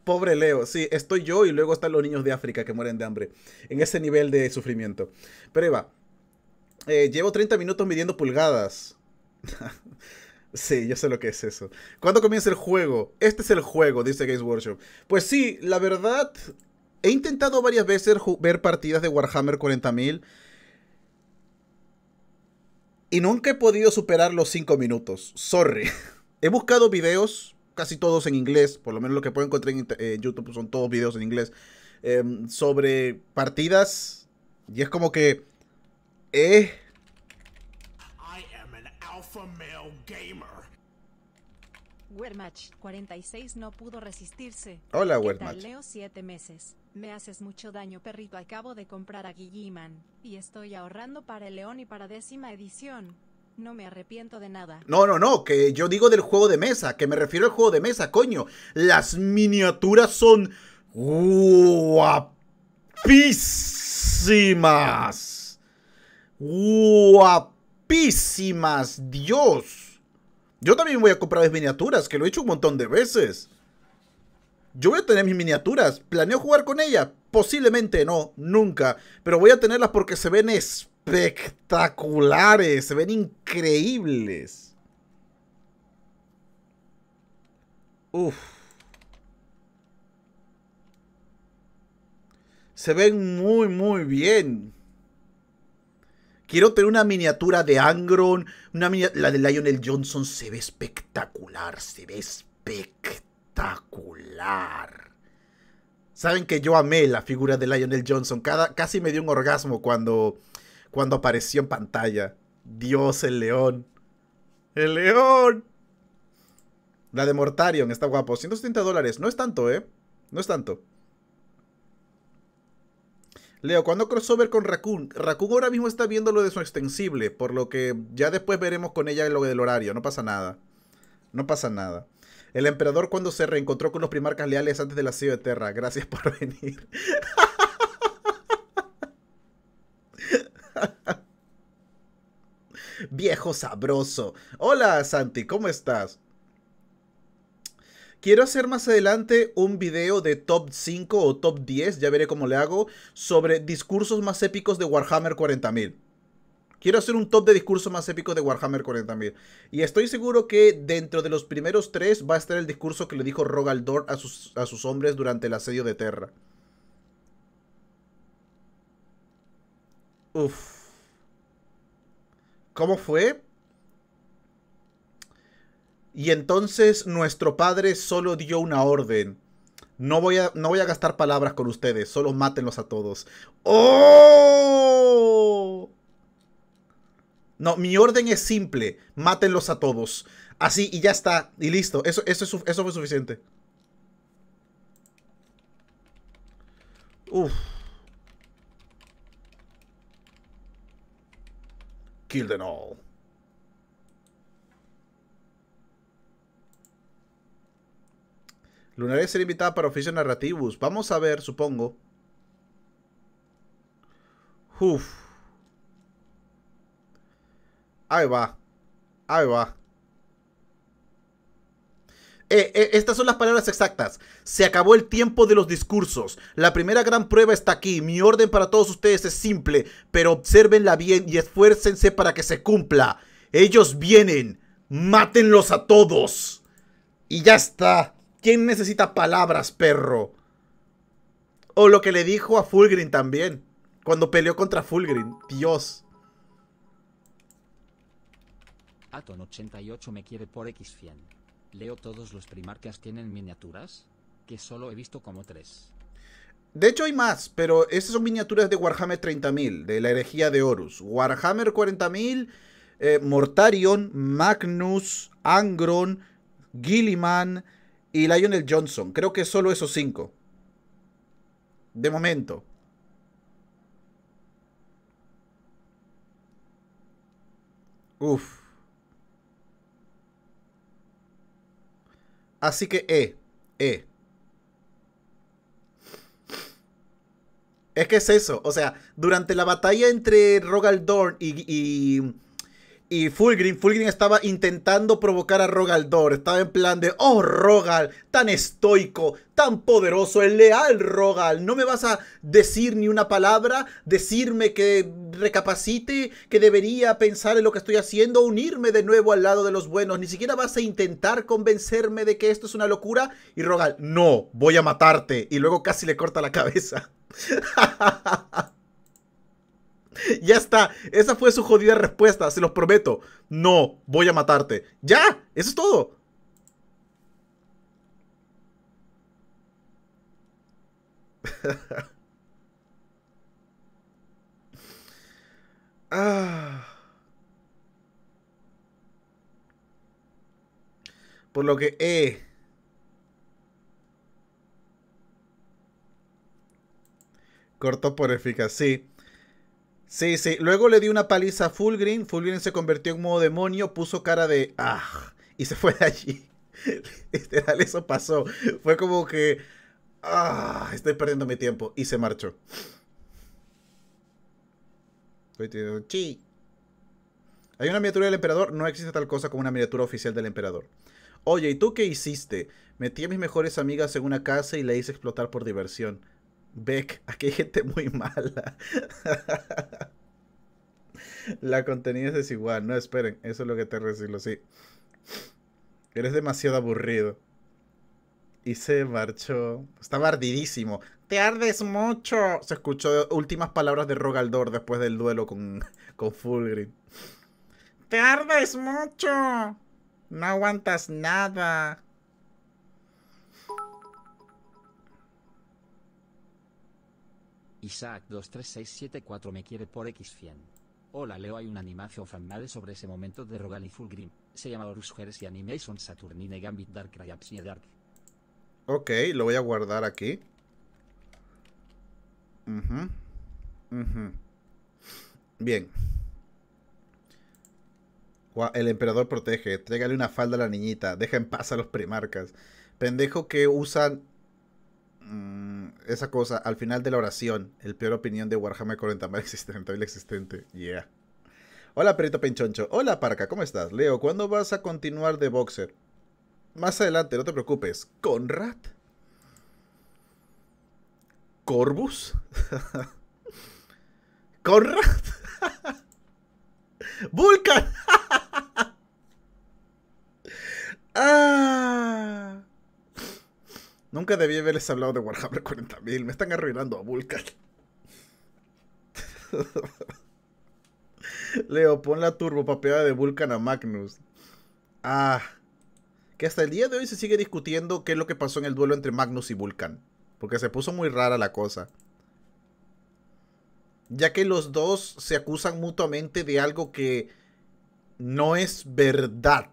Pobre Leo, sí, estoy yo y luego están los niños de África que mueren de hambre, en ese nivel de sufrimiento. Pero va, eh, llevo 30 minutos midiendo pulgadas. Sí, yo sé lo que es eso. ¿Cuándo comienza el juego? Este es el juego, dice Games Workshop. Pues sí, la verdad, he intentado varias veces ver partidas de Warhammer 40.000 y nunca he podido superar los 5 minutos. Sorry. He buscado videos, casi todos en inglés, por lo menos lo que puedo encontrar en eh, YouTube pues, son todos videos en inglés, em, sobre partidas y es como que... Eh... I am an alpha man gamer. Wermatch 46 no pudo resistirse. Hola, Wermatch. Leo 7 meses. Me haces mucho daño, perrito. Acabo de comprar a Guilliman y estoy ahorrando para el León y para décima edición. No me arrepiento de nada. No, no, no, que yo digo del juego de mesa, que me refiero al juego de mesa, coño. Las miniaturas son guapísimas. Guapísimas, Dios. Yo también voy a comprar mis miniaturas, que lo he hecho un montón de veces. Yo voy a tener mis miniaturas. ¿Planeo jugar con ellas? Posiblemente no, nunca. Pero voy a tenerlas porque se ven espectaculares, se ven increíbles. Uf. Se ven muy, muy bien. Quiero tener una miniatura de Angron. Una la de Lionel Johnson se ve espectacular. Se ve espectacular. Saben que yo amé la figura de Lionel Johnson. casi me dio un orgasmo cuando, cuando apareció en pantalla. Dios, el león. El león. La de Mortarion está guapo. 170 dólares. No es tanto, ¿eh? No es tanto. Leo, cuando crossover con Raccoon? Raccoon ahora mismo está viendo lo de su extensible, por lo que ya después veremos con ella lo del horario, no pasa nada. No pasa nada. El emperador cuando se reencontró con los primarcas leales antes del asedio de Terra. Gracias por venir. Viejo sabroso. Hola, Santi, ¿cómo estás? Quiero hacer más adelante un video de top 5 o top 10, ya veré cómo le hago, sobre discursos más épicos de Warhammer 40.000. Quiero hacer un top de discursos más épicos de Warhammer 40.000. Y estoy seguro que dentro de los primeros tres va a estar el discurso que le dijo Rogaldor a sus, a sus hombres durante el asedio de Terra. Uf. ¿Cómo fue? Y entonces nuestro padre solo dio una orden. No voy a, no voy a gastar palabras con ustedes, solo mátenlos a todos. ¡Oh! No, mi orden es simple, mátenlos a todos. Así y ya está, y listo. Eso, eso, fue suficiente. Uf. Kill them all. Lunaria será invitada para oficio narrativos. Vamos a ver, supongo. Uf. Ahí va. Ahí va. Eh, eh, estas son las palabras exactas. Se acabó el tiempo de los discursos. La primera gran prueba está aquí. Mi orden para todos ustedes es simple, pero observenla bien y esfuércense para que se cumpla. Ellos vienen. Mátenlos a todos. Y ya está. ¿Quién necesita palabras, perro? O lo que le dijo a Fulgrim también. Cuando peleó contra Fulgrim. Dios. Aton88 me quiere por X100. Leo todos los primarcas tienen miniaturas. Que solo he visto como tres. De hecho hay más, pero estas son miniaturas de Warhammer 30.000, de la herejía de Horus. Warhammer 40.000, eh, Mortarion, Magnus, Angron, Gilliman, y Lionel Johnson. Creo que solo esos cinco. De momento. Uf. Así que E, E. Es que es eso, o sea, durante la batalla entre Rogaldorn y, y, y Fulgrim, Fulgrim estaba intentando provocar a Rogaldor. Estaba en plan de, oh Rogal, tan estoico, tan poderoso, el leal Rogal. No me vas a decir ni una palabra, decirme que recapacite, que debería pensar en lo que estoy haciendo, unirme de nuevo al lado de los buenos. Ni siquiera vas a intentar convencerme de que esto es una locura. Y Rogal, no, voy a matarte. Y luego casi le corta la cabeza. ya está. Esa fue su jodida respuesta, se los prometo. No, voy a matarte. Ya, eso es todo. Ah. Por lo que, eh. Cortó por eficacia Sí, sí. Luego le di una paliza a Fulgrim. Fulgrim se convirtió en modo demonio, puso cara de ¡ah! Y se fue de allí. Literal, eso pasó. Fue como que ¡ah! Estoy perdiendo mi tiempo. Y se marchó. Hay una miniatura del emperador. No existe tal cosa como una miniatura oficial del emperador. Oye, ¿y tú qué hiciste? Metí a mis mejores amigas en una casa y la hice explotar por diversión. Beck, aquí hay gente muy mala. La contenida es desigual. No, esperen, eso es lo que te recibo. sí. Eres demasiado aburrido. Y se marchó. Estaba ardidísimo. Te ardes mucho. Se escuchó últimas palabras de Rogaldor después del duelo con, con Fulgrim. Te ardes mucho. No aguantas nada. Isaac 23674 me quiere por X100. Hola Leo hay un animación fanmade sobre ese momento de Rogal y Fulgrim, se llama Horus y Animation Saturnine Gambit Dark y Dark. Ok, lo voy a guardar aquí. Bien. El emperador protege, trégale una falda a la niñita, deja en paz a los primarcas. Pendejo que usan Mm, esa cosa al final de la oración, el peor opinión de Warhammer Mal existente, el existente, yeah. Hola perrito pinchoncho, hola parca, ¿cómo estás? Leo, ¿cuándo vas a continuar de boxer? Más adelante, no te preocupes, Conrad. Corbus. Conrad. Vulcan. ah. Nunca debí haberles hablado de Warhammer 40.000. Me están arruinando a Vulcan. Leo, pon la turbopapeada de Vulcan a Magnus. Ah. Que hasta el día de hoy se sigue discutiendo qué es lo que pasó en el duelo entre Magnus y Vulcan. Porque se puso muy rara la cosa. Ya que los dos se acusan mutuamente de algo que no es verdad.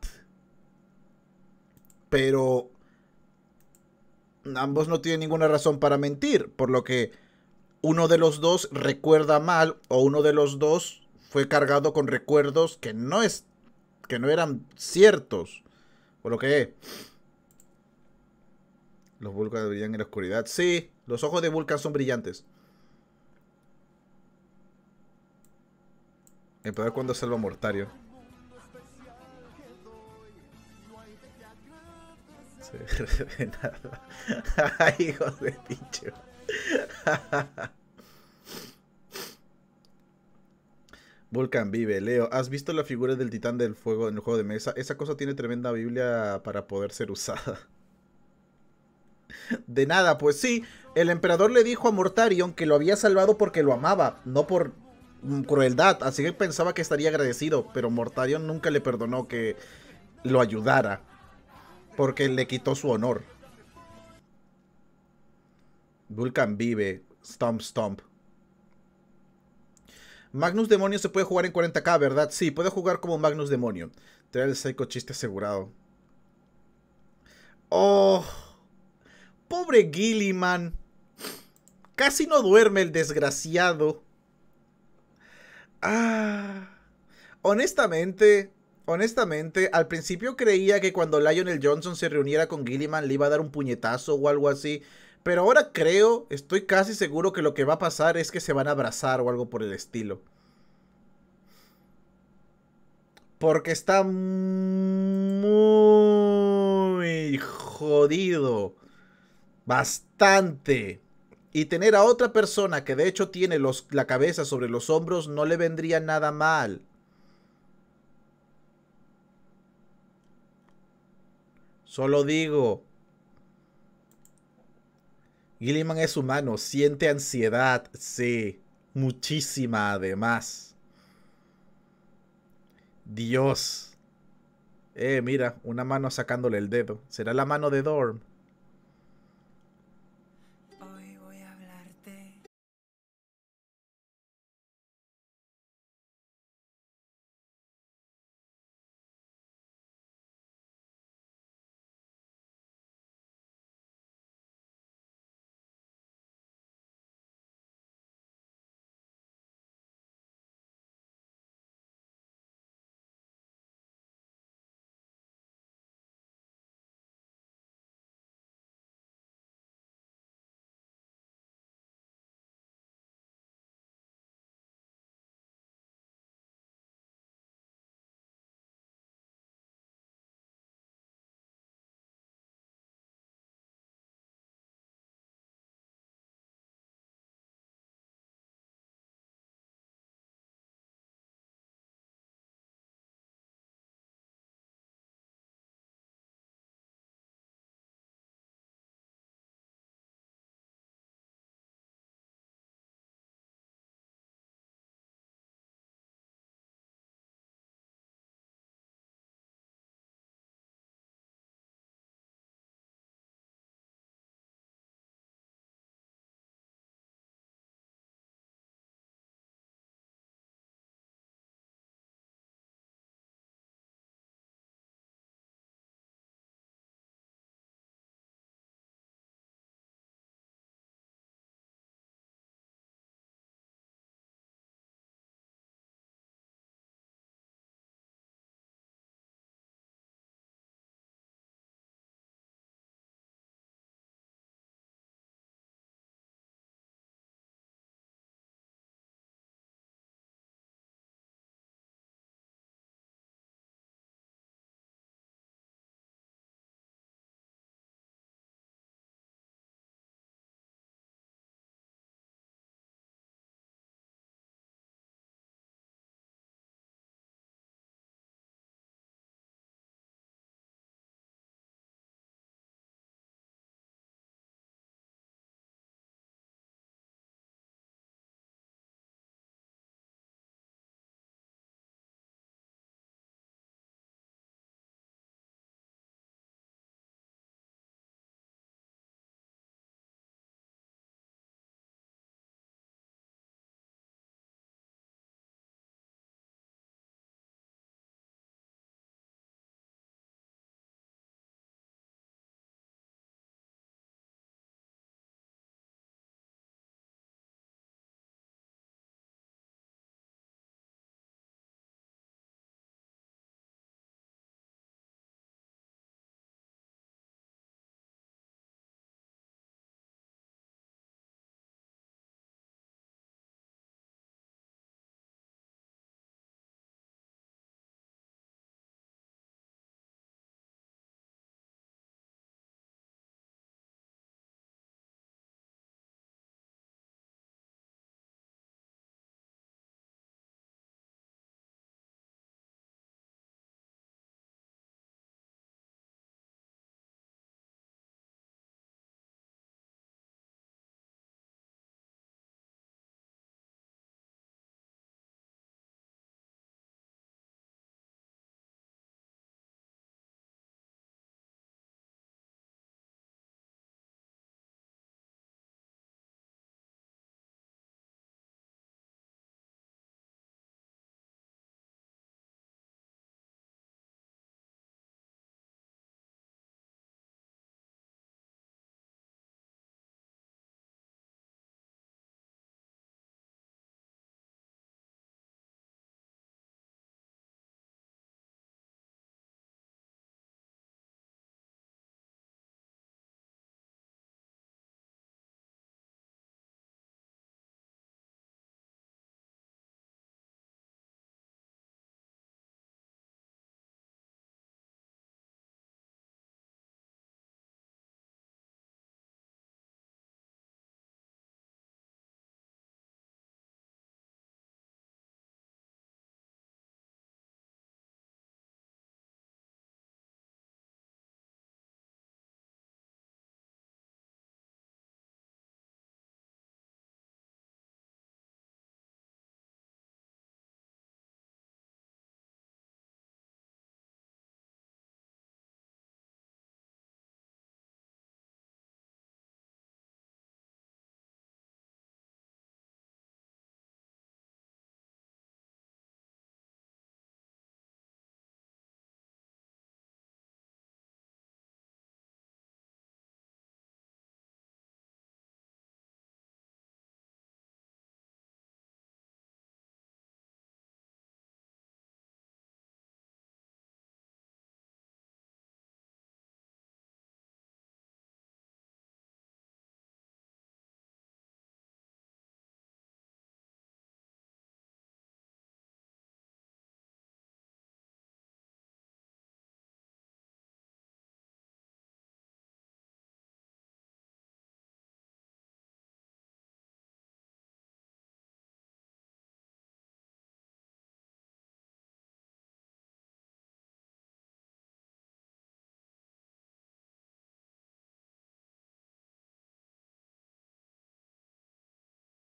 Pero ambos no tienen ninguna razón para mentir, por lo que uno de los dos recuerda mal o uno de los dos fue cargado con recuerdos que no es que no eran ciertos. Por lo que los vulcan brillan en la oscuridad. Sí, los ojos de Vulcan son brillantes. El poder cuando salvo Mortario. Hijos de pinche. Vulcan vive, Leo. ¿Has visto la figura del titán del fuego en el juego de mesa? Esa cosa tiene tremenda Biblia para poder ser usada. De nada, pues sí. El emperador le dijo a Mortarion que lo había salvado porque lo amaba, no por crueldad. Así que pensaba que estaría agradecido, pero Mortarion nunca le perdonó que lo ayudara porque le quitó su honor. Vulcan vive. Stomp, stomp. Magnus Demonio se puede jugar en 40k, ¿verdad? Sí, puede jugar como Magnus Demonio. Trae el Psycho chiste asegurado. Oh. Pobre Gilliman. Casi no duerme el desgraciado. Ah. Honestamente, Honestamente, al principio creía que cuando Lionel Johnson se reuniera con Gilliman le iba a dar un puñetazo o algo así, pero ahora creo, estoy casi seguro que lo que va a pasar es que se van a abrazar o algo por el estilo. Porque está muy jodido. Bastante. Y tener a otra persona que de hecho tiene los, la cabeza sobre los hombros no le vendría nada mal. Solo digo. Gilliman es humano, siente ansiedad, sí, muchísima además. Dios. Eh, mira, una mano sacándole el dedo. ¿Será la mano de Dorm?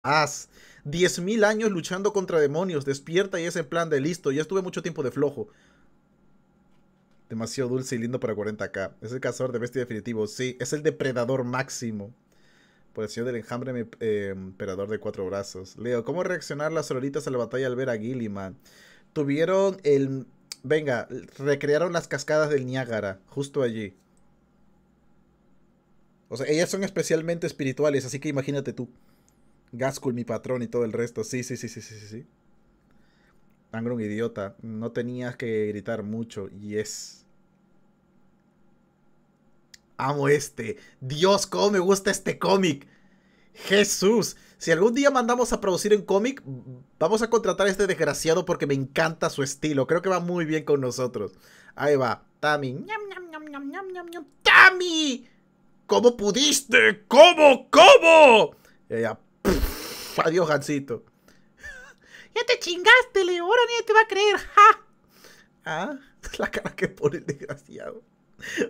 10.000 años luchando contra demonios, despierta y es en plan de listo, ya estuve mucho tiempo de flojo. Demasiado dulce y lindo para 40k. Es el cazador de bestia definitivo, sí, es el depredador máximo. Por el señor del enjambre em, emperador de cuatro brazos. Leo, ¿cómo reaccionar las sororitas a la batalla al ver a Gilliman? Tuvieron el... Venga, recrearon las cascadas del Niágara, justo allí. O sea, ellas son especialmente espirituales, así que imagínate tú. Gaskull, mi patrón y todo el resto. Sí, sí, sí, sí, sí, sí. sí. un idiota. No tenías que gritar mucho. es Amo este. Dios, cómo me gusta este cómic. Jesús. Si algún día mandamos a producir un cómic, vamos a contratar a este desgraciado porque me encanta su estilo. Creo que va muy bien con nosotros. Ahí va. Tami. ¡Niam, niam, niam, tami ¿Cómo pudiste? ¿Cómo? ¿Cómo? ya. Adiós, Gansito. ya te chingaste, León Ahora nadie te va a creer. Ah, la cara que pone el desgraciado.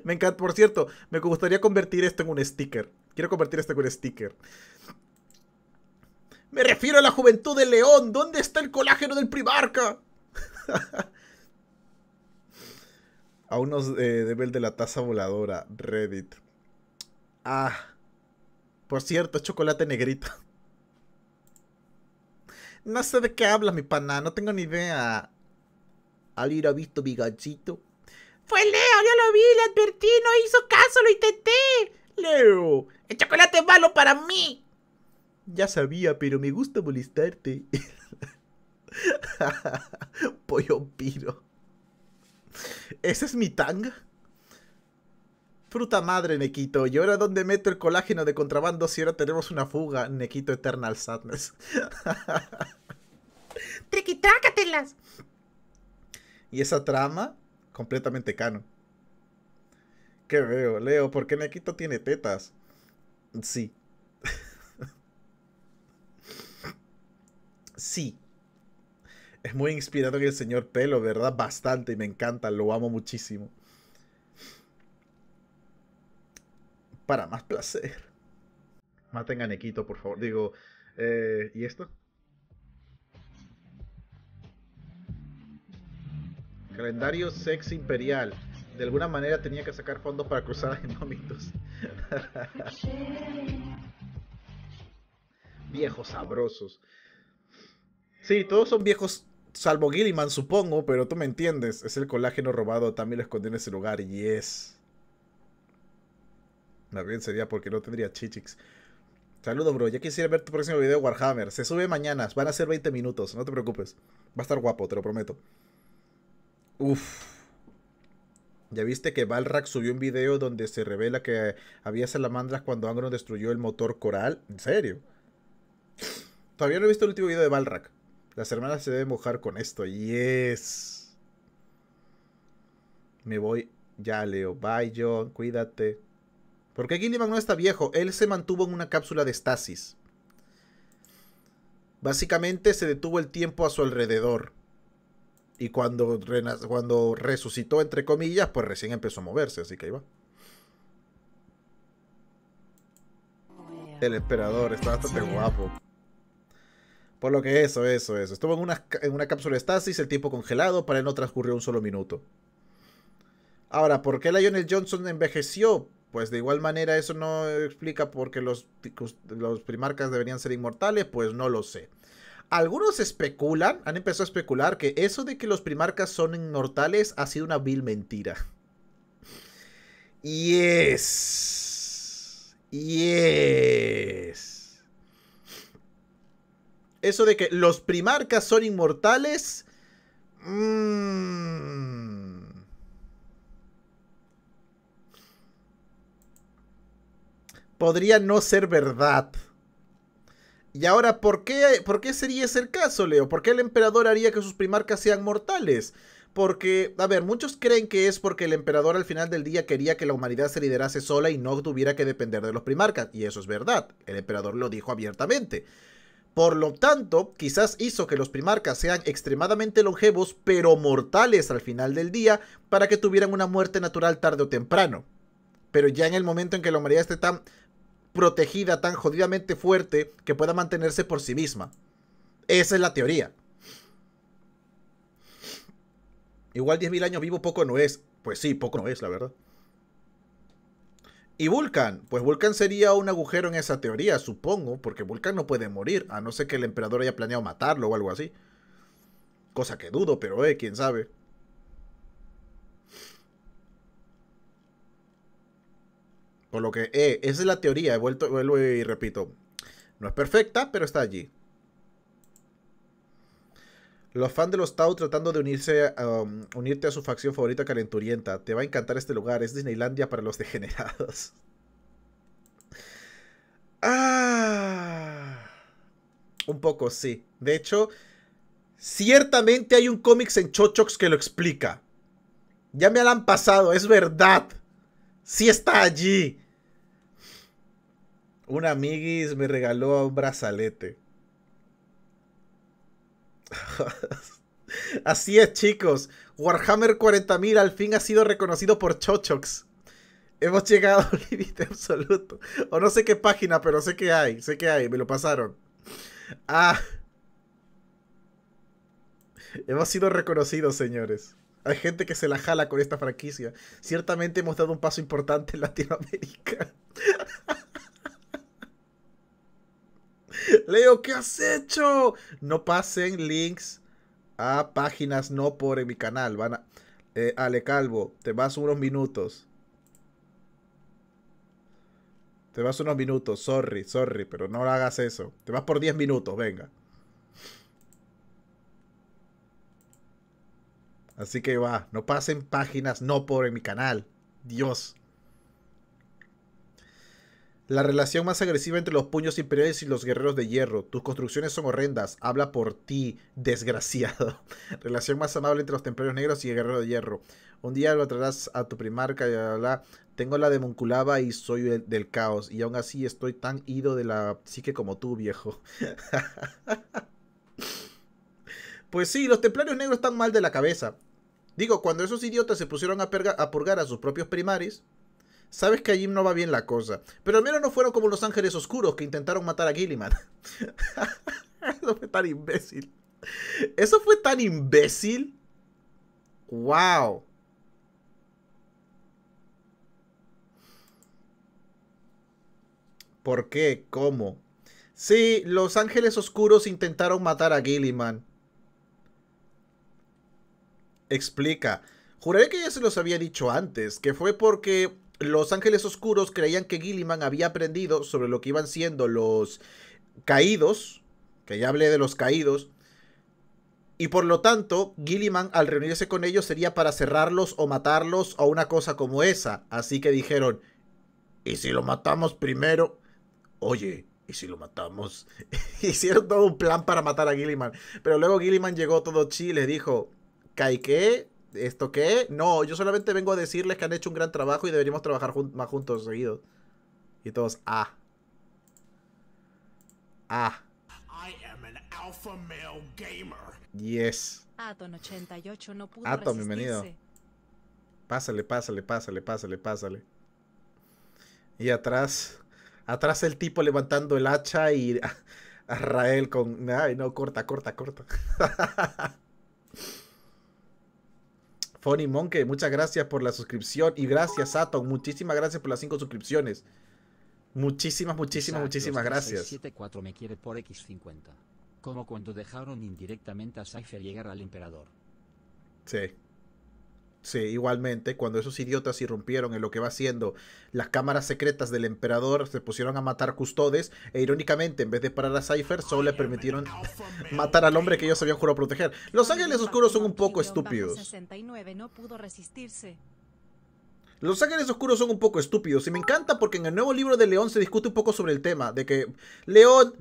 Me encanta. Por cierto, me gustaría convertir esto en un sticker. Quiero convertir esto en un sticker. Me refiero a la juventud de león. ¿Dónde está el colágeno del primarca? a unos eh, de de la taza voladora. Reddit. Ah. Por cierto, chocolate negrito. No sé de qué hablas, mi pana. No tengo ni idea. ¿Alguien ha visto mi Fue Leo, yo lo vi, le advertí, no hizo caso, lo intenté. Leo, el chocolate es malo para mí. Ya sabía, pero me gusta molestarte. Pollo piro. ¿Esa es mi tanga? Fruta madre, Nequito. ¿Y ahora dónde meto el colágeno de contrabando si ahora tenemos una fuga, Nequito Eternal Sadness? ¡Triquitrácatelas! Y esa trama, completamente canon ¿Qué veo, Leo? ¿Por qué Nequito tiene tetas? Sí. sí. Es muy inspirado en el señor Pelo, ¿verdad? Bastante y me encanta, lo amo muchísimo. para más placer. Maten a Nequito, por favor. Digo, eh, ¿y esto? Calendario Sex Imperial. De alguna manera tenía que sacar fondos para cruzar en genómitos. viejos sabrosos. Sí, todos son viejos, salvo Gilliman, supongo, pero tú me entiendes. Es el colágeno robado, también lo escondió en ese lugar, y es más bien sería porque no tendría chichix. Saludos, bro. Ya quisiera ver tu próximo video de Warhammer. Se sube mañana. Van a ser 20 minutos. No te preocupes. Va a estar guapo, te lo prometo. Uf. ¿Ya viste que Balrak subió un video donde se revela que había salamandras cuando Angron destruyó el motor coral? ¿En serio? Todavía no he visto el último video de Balrak. Las hermanas se deben mojar con esto. Yes. Me voy. Ya, Leo. Bye, John. Cuídate. Porque Gilliman no está viejo, él se mantuvo en una cápsula de estasis. Básicamente se detuvo el tiempo a su alrededor. Y cuando, cuando resucitó, entre comillas, pues recién empezó a moverse, así que ahí va. El emperador, está bastante guapo. Por lo que eso, eso, eso. Estuvo en una, en una cápsula de estasis, el tiempo congelado, para él no transcurrió un solo minuto. Ahora, ¿por qué Lionel Johnson envejeció? pues de igual manera eso no explica por qué los, los primarcas deberían ser inmortales, pues no lo sé. Algunos especulan, han empezado a especular que eso de que los primarcas son inmortales ha sido una vil mentira. Yes. Yes. Eso de que los primarcas son inmortales. Mmm podría no ser verdad. Y ahora, ¿por qué, ¿por qué sería ese el caso, Leo? ¿Por qué el emperador haría que sus primarcas sean mortales? Porque, a ver, muchos creen que es porque el emperador al final del día quería que la humanidad se liderase sola y no tuviera que depender de los primarcas. Y eso es verdad, el emperador lo dijo abiertamente. Por lo tanto, quizás hizo que los primarcas sean extremadamente longevos, pero mortales al final del día, para que tuvieran una muerte natural tarde o temprano. Pero ya en el momento en que la humanidad esté tan protegida, tan jodidamente fuerte, que pueda mantenerse por sí misma. Esa es la teoría. Igual 10.000 años vivo poco no es. Pues sí, poco no es, la verdad. Y Vulcan, pues Vulcan sería un agujero en esa teoría, supongo, porque Vulcan no puede morir, a no ser que el emperador haya planeado matarlo o algo así. Cosa que dudo, pero eh, quién sabe. Por lo que, eh, esa es la teoría, he vuelto, vuelvo y repito. No es perfecta, pero está allí. Los fans de los Tau tratando de unirse um, unirte a su facción favorita calenturienta. Te va a encantar este lugar, es Disneylandia para los degenerados. ah, un poco, sí. De hecho, ciertamente hay un cómics en Chochox que lo explica. Ya me la han pasado, es verdad sí está allí. Un amiguis me regaló un brazalete. Así es, chicos. Warhammer 40.000 al fin ha sido reconocido por Chochox. Hemos llegado al límite absoluto. O no sé qué página, pero sé que hay. Sé que hay. Me lo pasaron. Ah. Hemos sido reconocidos, señores. Hay gente que se la jala con esta franquicia. Ciertamente hemos dado un paso importante en Latinoamérica. Leo, ¿qué has hecho? No pasen links a páginas no por mi canal. Van eh, Ale Calvo, te vas unos minutos. Te vas unos minutos, sorry, sorry, pero no hagas eso. Te vas por 10 minutos, venga. Así que va, no pasen páginas no por mi canal. Dios. La relación más agresiva entre los puños imperiales y los guerreros de hierro. Tus construcciones son horrendas. Habla por ti, desgraciado. relación más amable entre los templarios negros y el guerrero de hierro. Un día lo traerás a tu primarca y bla, Tengo la demunculaba y soy del, del caos. Y aún así estoy tan ido de la psique como tú, viejo. pues sí, los templarios negros están mal de la cabeza. Digo, cuando esos idiotas se pusieron a, purgar a sus propios primaris, sabes que allí no va bien la cosa. Pero al menos no fueron como los ángeles oscuros que intentaron matar a Gilliman. Eso fue tan imbécil. Eso fue tan imbécil. ¡Wow! ¿Por qué? ¿Cómo? Sí, los ángeles oscuros intentaron matar a Gilliman. Explica. Juraré que ya se los había dicho antes, que fue porque los ángeles oscuros creían que Gilliman había aprendido sobre lo que iban siendo los caídos, que ya hablé de los caídos, y por lo tanto, Gilliman al reunirse con ellos sería para cerrarlos o matarlos o una cosa como esa. Así que dijeron, ¿y si lo matamos primero? Oye, ¿y si lo matamos? Hicieron todo un plan para matar a Gilliman. Pero luego Gilliman llegó todo chile, dijo, qué, esto qué. No, yo solamente vengo a decirles que han hecho un gran trabajo y deberíamos trabajar más juntos seguidos. Y todos, ah. Ah. male gamer. Yes. Atom 88 no pudo bienvenido. Pásale, pásale, pásale, pásale, pásale. Y atrás, atrás el tipo levantando el hacha y a, Rael con, ay, no, corta, corta, corta. Funny Monkey, muchas gracias por la suscripción. Y gracias, Atom. Muchísimas gracias por las cinco suscripciones. Muchísimas, muchísimas, muchísimas gracias. 74 me quiere por X50. Como cuando dejaron indirectamente a Cypher llegar al emperador. Sí. Sí, igualmente, cuando esos idiotas irrumpieron en lo que va siendo las cámaras secretas del emperador, se pusieron a matar custodes e irónicamente, en vez de parar a Cypher, solo le permitieron matar al hombre que ellos habían jurado proteger. Los Ángeles Oscuros son un poco estúpidos. Los Ángeles Oscuros son un poco estúpidos y me encanta porque en el nuevo libro de León se discute un poco sobre el tema de que León...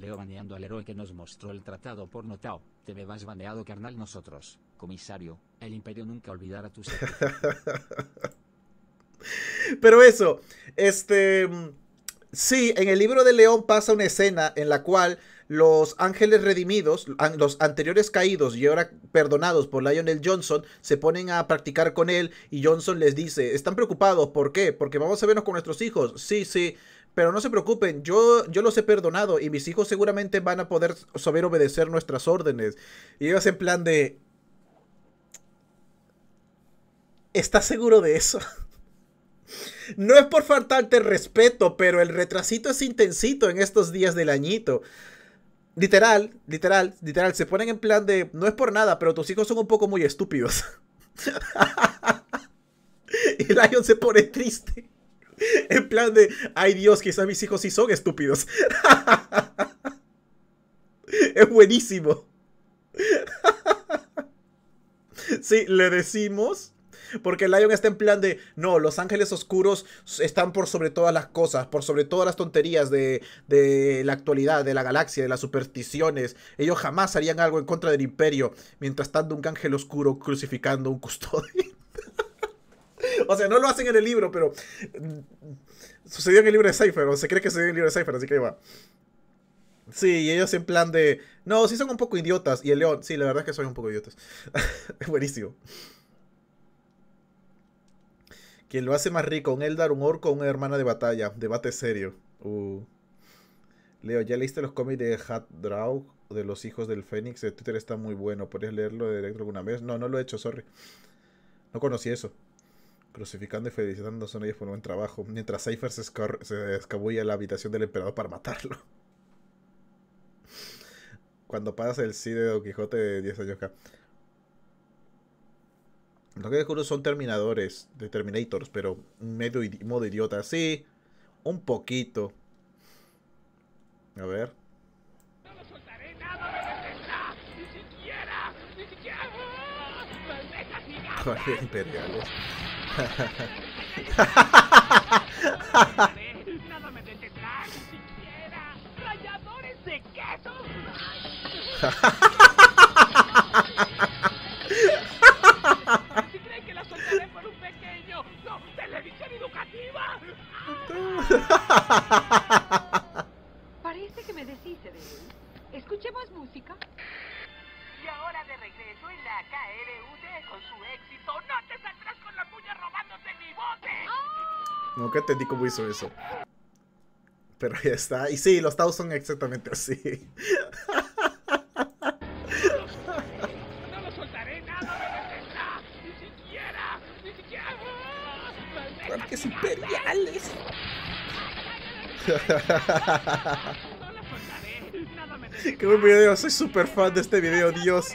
Leo baneando al héroe que nos mostró el tratado por Notao. Te me vas baneado carnal nosotros, comisario. El imperio nunca olvidará tus... Pero eso, este... Sí, en el libro de León pasa una escena en la cual los ángeles redimidos, los anteriores caídos y ahora perdonados por Lionel Johnson, se ponen a practicar con él y Johnson les dice, están preocupados, ¿por qué? Porque vamos a vernos con nuestros hijos. Sí, sí, pero no se preocupen, yo, yo los he perdonado y mis hijos seguramente van a poder saber obedecer nuestras órdenes. Y ellos en plan de... ¿Estás seguro de eso? No es por faltarte respeto, pero el retrasito es intensito en estos días del añito. Literal, literal, literal. Se ponen en plan de, no es por nada, pero tus hijos son un poco muy estúpidos. y Lion se pone triste. En plan de, ay Dios, quizá mis hijos sí son estúpidos. Es buenísimo. Sí, le decimos. Porque Lion está en plan de, no, los ángeles oscuros están por sobre todas las cosas, por sobre todas las tonterías de, de, la actualidad, de la galaxia, de las supersticiones. Ellos jamás harían algo en contra del imperio, mientras tanto un ángel oscuro crucificando un custodio. o sea, no lo hacen en el libro, pero mm, sucedió en el libro de Cypher, o se cree que sucedió en el libro de Cypher, así que va. Sí, y ellos en plan de, no, sí son un poco idiotas, y el león, sí, la verdad es que son un poco idiotas. Buenísimo. Quien lo hace más rico, un Eldar, un orco, una hermana de batalla. Debate serio. Uh. Leo, ¿ya leíste los cómics de Hat De los hijos del Fénix. El eh, Twitter está muy bueno. ¿Podrías leerlo de directo alguna vez? No, no lo he hecho, sorry. No conocí eso crucificando y felicitando a ellos por un buen trabajo, mientras Cypher se, se escabulla a la habitación del emperador para matarlo. Cuando pasa el sí de Don Quijote de 10 años acá. Lo que juro son terminadores, de Terminators, pero medio modo idiota. Sí, un poquito. A ver. Imperiales. Nada me detendrá ni siquiera. Rayadores de queso. ¿Si creen que la soltaré por un pequeño? No, televisión educativa. Parece que me deshice de él. Escuchemos música eso que ¡No te con hizo eso. Pero ya está. Y sí, los Taos son exactamente así. No lo soltaré, nada me Ni siquiera, ni siquiera. Parques imperiales. Qué buen video, soy super fan de este video, Dios.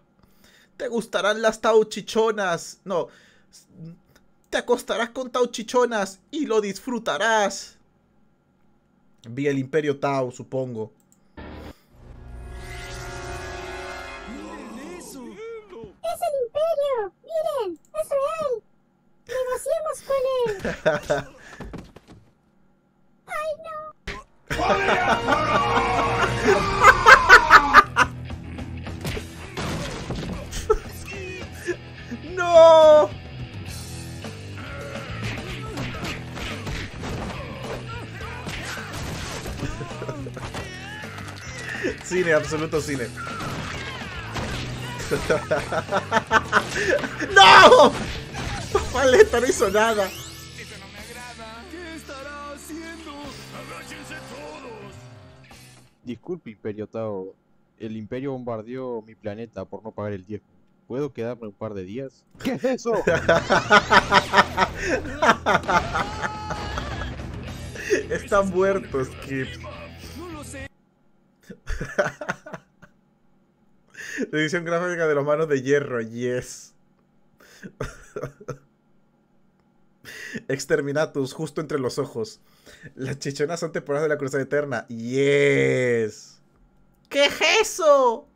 ¿Te gustarán las tauchichonas? No. Te acostarás con tauchichonas y lo disfrutarás. Vi el Imperio Tau, supongo. ¡Es el Imperio! ¡Miren! ¡Es real! ¡Negociemos con él! absoluto cine. ¡No! Paleta no hizo nada. Disculpe, Imperio Tao. El Imperio bombardeó mi planeta por no pagar el 10 ¿Puedo quedarme un par de días? ¿Qué es eso? Están muertos, Kip. Edición gráfica de los manos de hierro, yes. Exterminatus, justo entre los ojos. Las chichonas son temporadas de la cruzada eterna. Yes. ¿Qué es eso?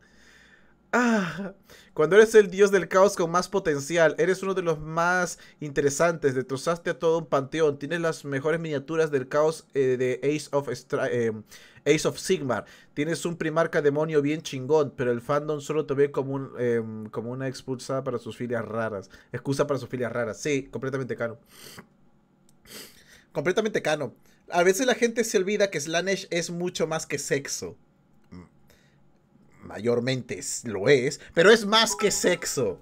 Ah, cuando eres el dios del caos con más potencial, eres uno de los más interesantes, Detrozaste a todo un panteón, tienes las mejores miniaturas del caos eh, de Ace of Str eh, Ace of Sigmar. Tienes un primarca demonio bien chingón, pero el fandom solo te ve como, un, em, como una expulsada para sus filias raras. Excusa para sus filias raras. Sí, completamente cano. Completamente cano. A veces la gente se olvida que Slanesh es mucho más que sexo. Mayormente lo es, pero es más que sexo.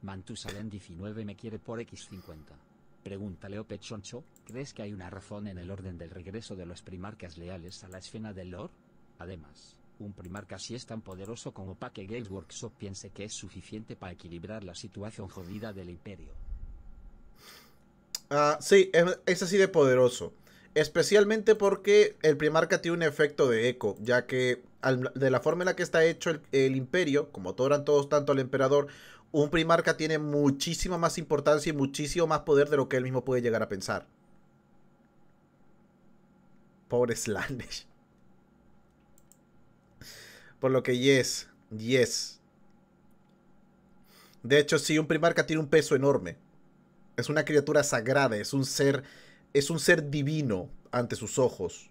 Mantusalem 19 me quiere por X50. Pregunta Leo Pechoncho, ¿crees que hay una razón en el orden del regreso de los primarcas leales a la escena del lore? Además, un primarca si es tan poderoso como para que Games Workshop piense que es suficiente para equilibrar la situación jodida del imperio. Ah, sí, es, así de poderoso. Especialmente porque el primarca tiene un efecto de eco, ya que de la forma en la que está hecho el, imperio, como adoran todos tanto al emperador, un primarca tiene muchísima más importancia y muchísimo más poder de lo que él mismo puede llegar a pensar. Pobre Slanish Por lo que yes, yes. De hecho, sí, un primarca tiene un peso enorme. Es una criatura sagrada, es un ser, es un ser divino ante sus ojos.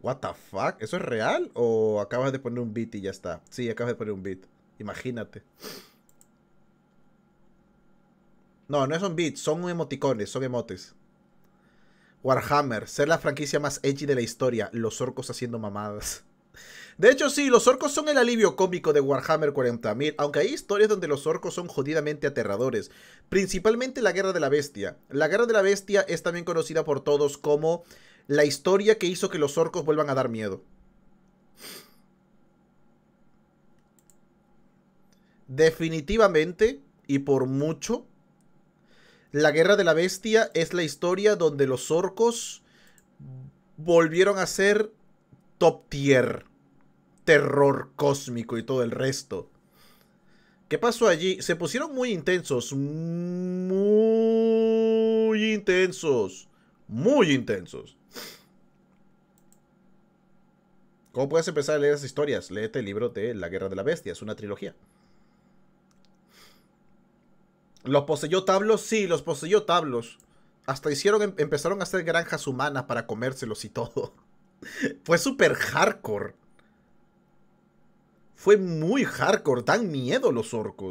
What the fuck? ¿Eso es real? ¿O acabas de poner un beat y ya está? Sí, acabas de poner un beat. Imagínate. No, no son beats, son emoticones, son emotes. Warhammer, ser la franquicia más edgy de la historia, los orcos haciendo mamadas. De hecho, sí, los orcos son el alivio cómico de Warhammer 40.000, aunque hay historias donde los orcos son jodidamente aterradores, principalmente la Guerra de la Bestia. La Guerra de la Bestia es también conocida por todos como la historia que hizo que los orcos vuelvan a dar miedo. Definitivamente, y por mucho, la Guerra de la Bestia es la historia donde los orcos volvieron a ser top tier. Terror cósmico y todo el resto. ¿Qué pasó allí? Se pusieron muy intensos. Muy intensos. Muy intensos. ¿Cómo puedes empezar a leer esas historias? Léete el libro de La Guerra de la Bestia. Es una trilogía. Los poseyó tablos, sí, los poseyó tablos. Hasta hicieron, em, empezaron a hacer granjas humanas para comérselos y todo. Fue súper hardcore. Fue muy hardcore, dan miedo los orcos.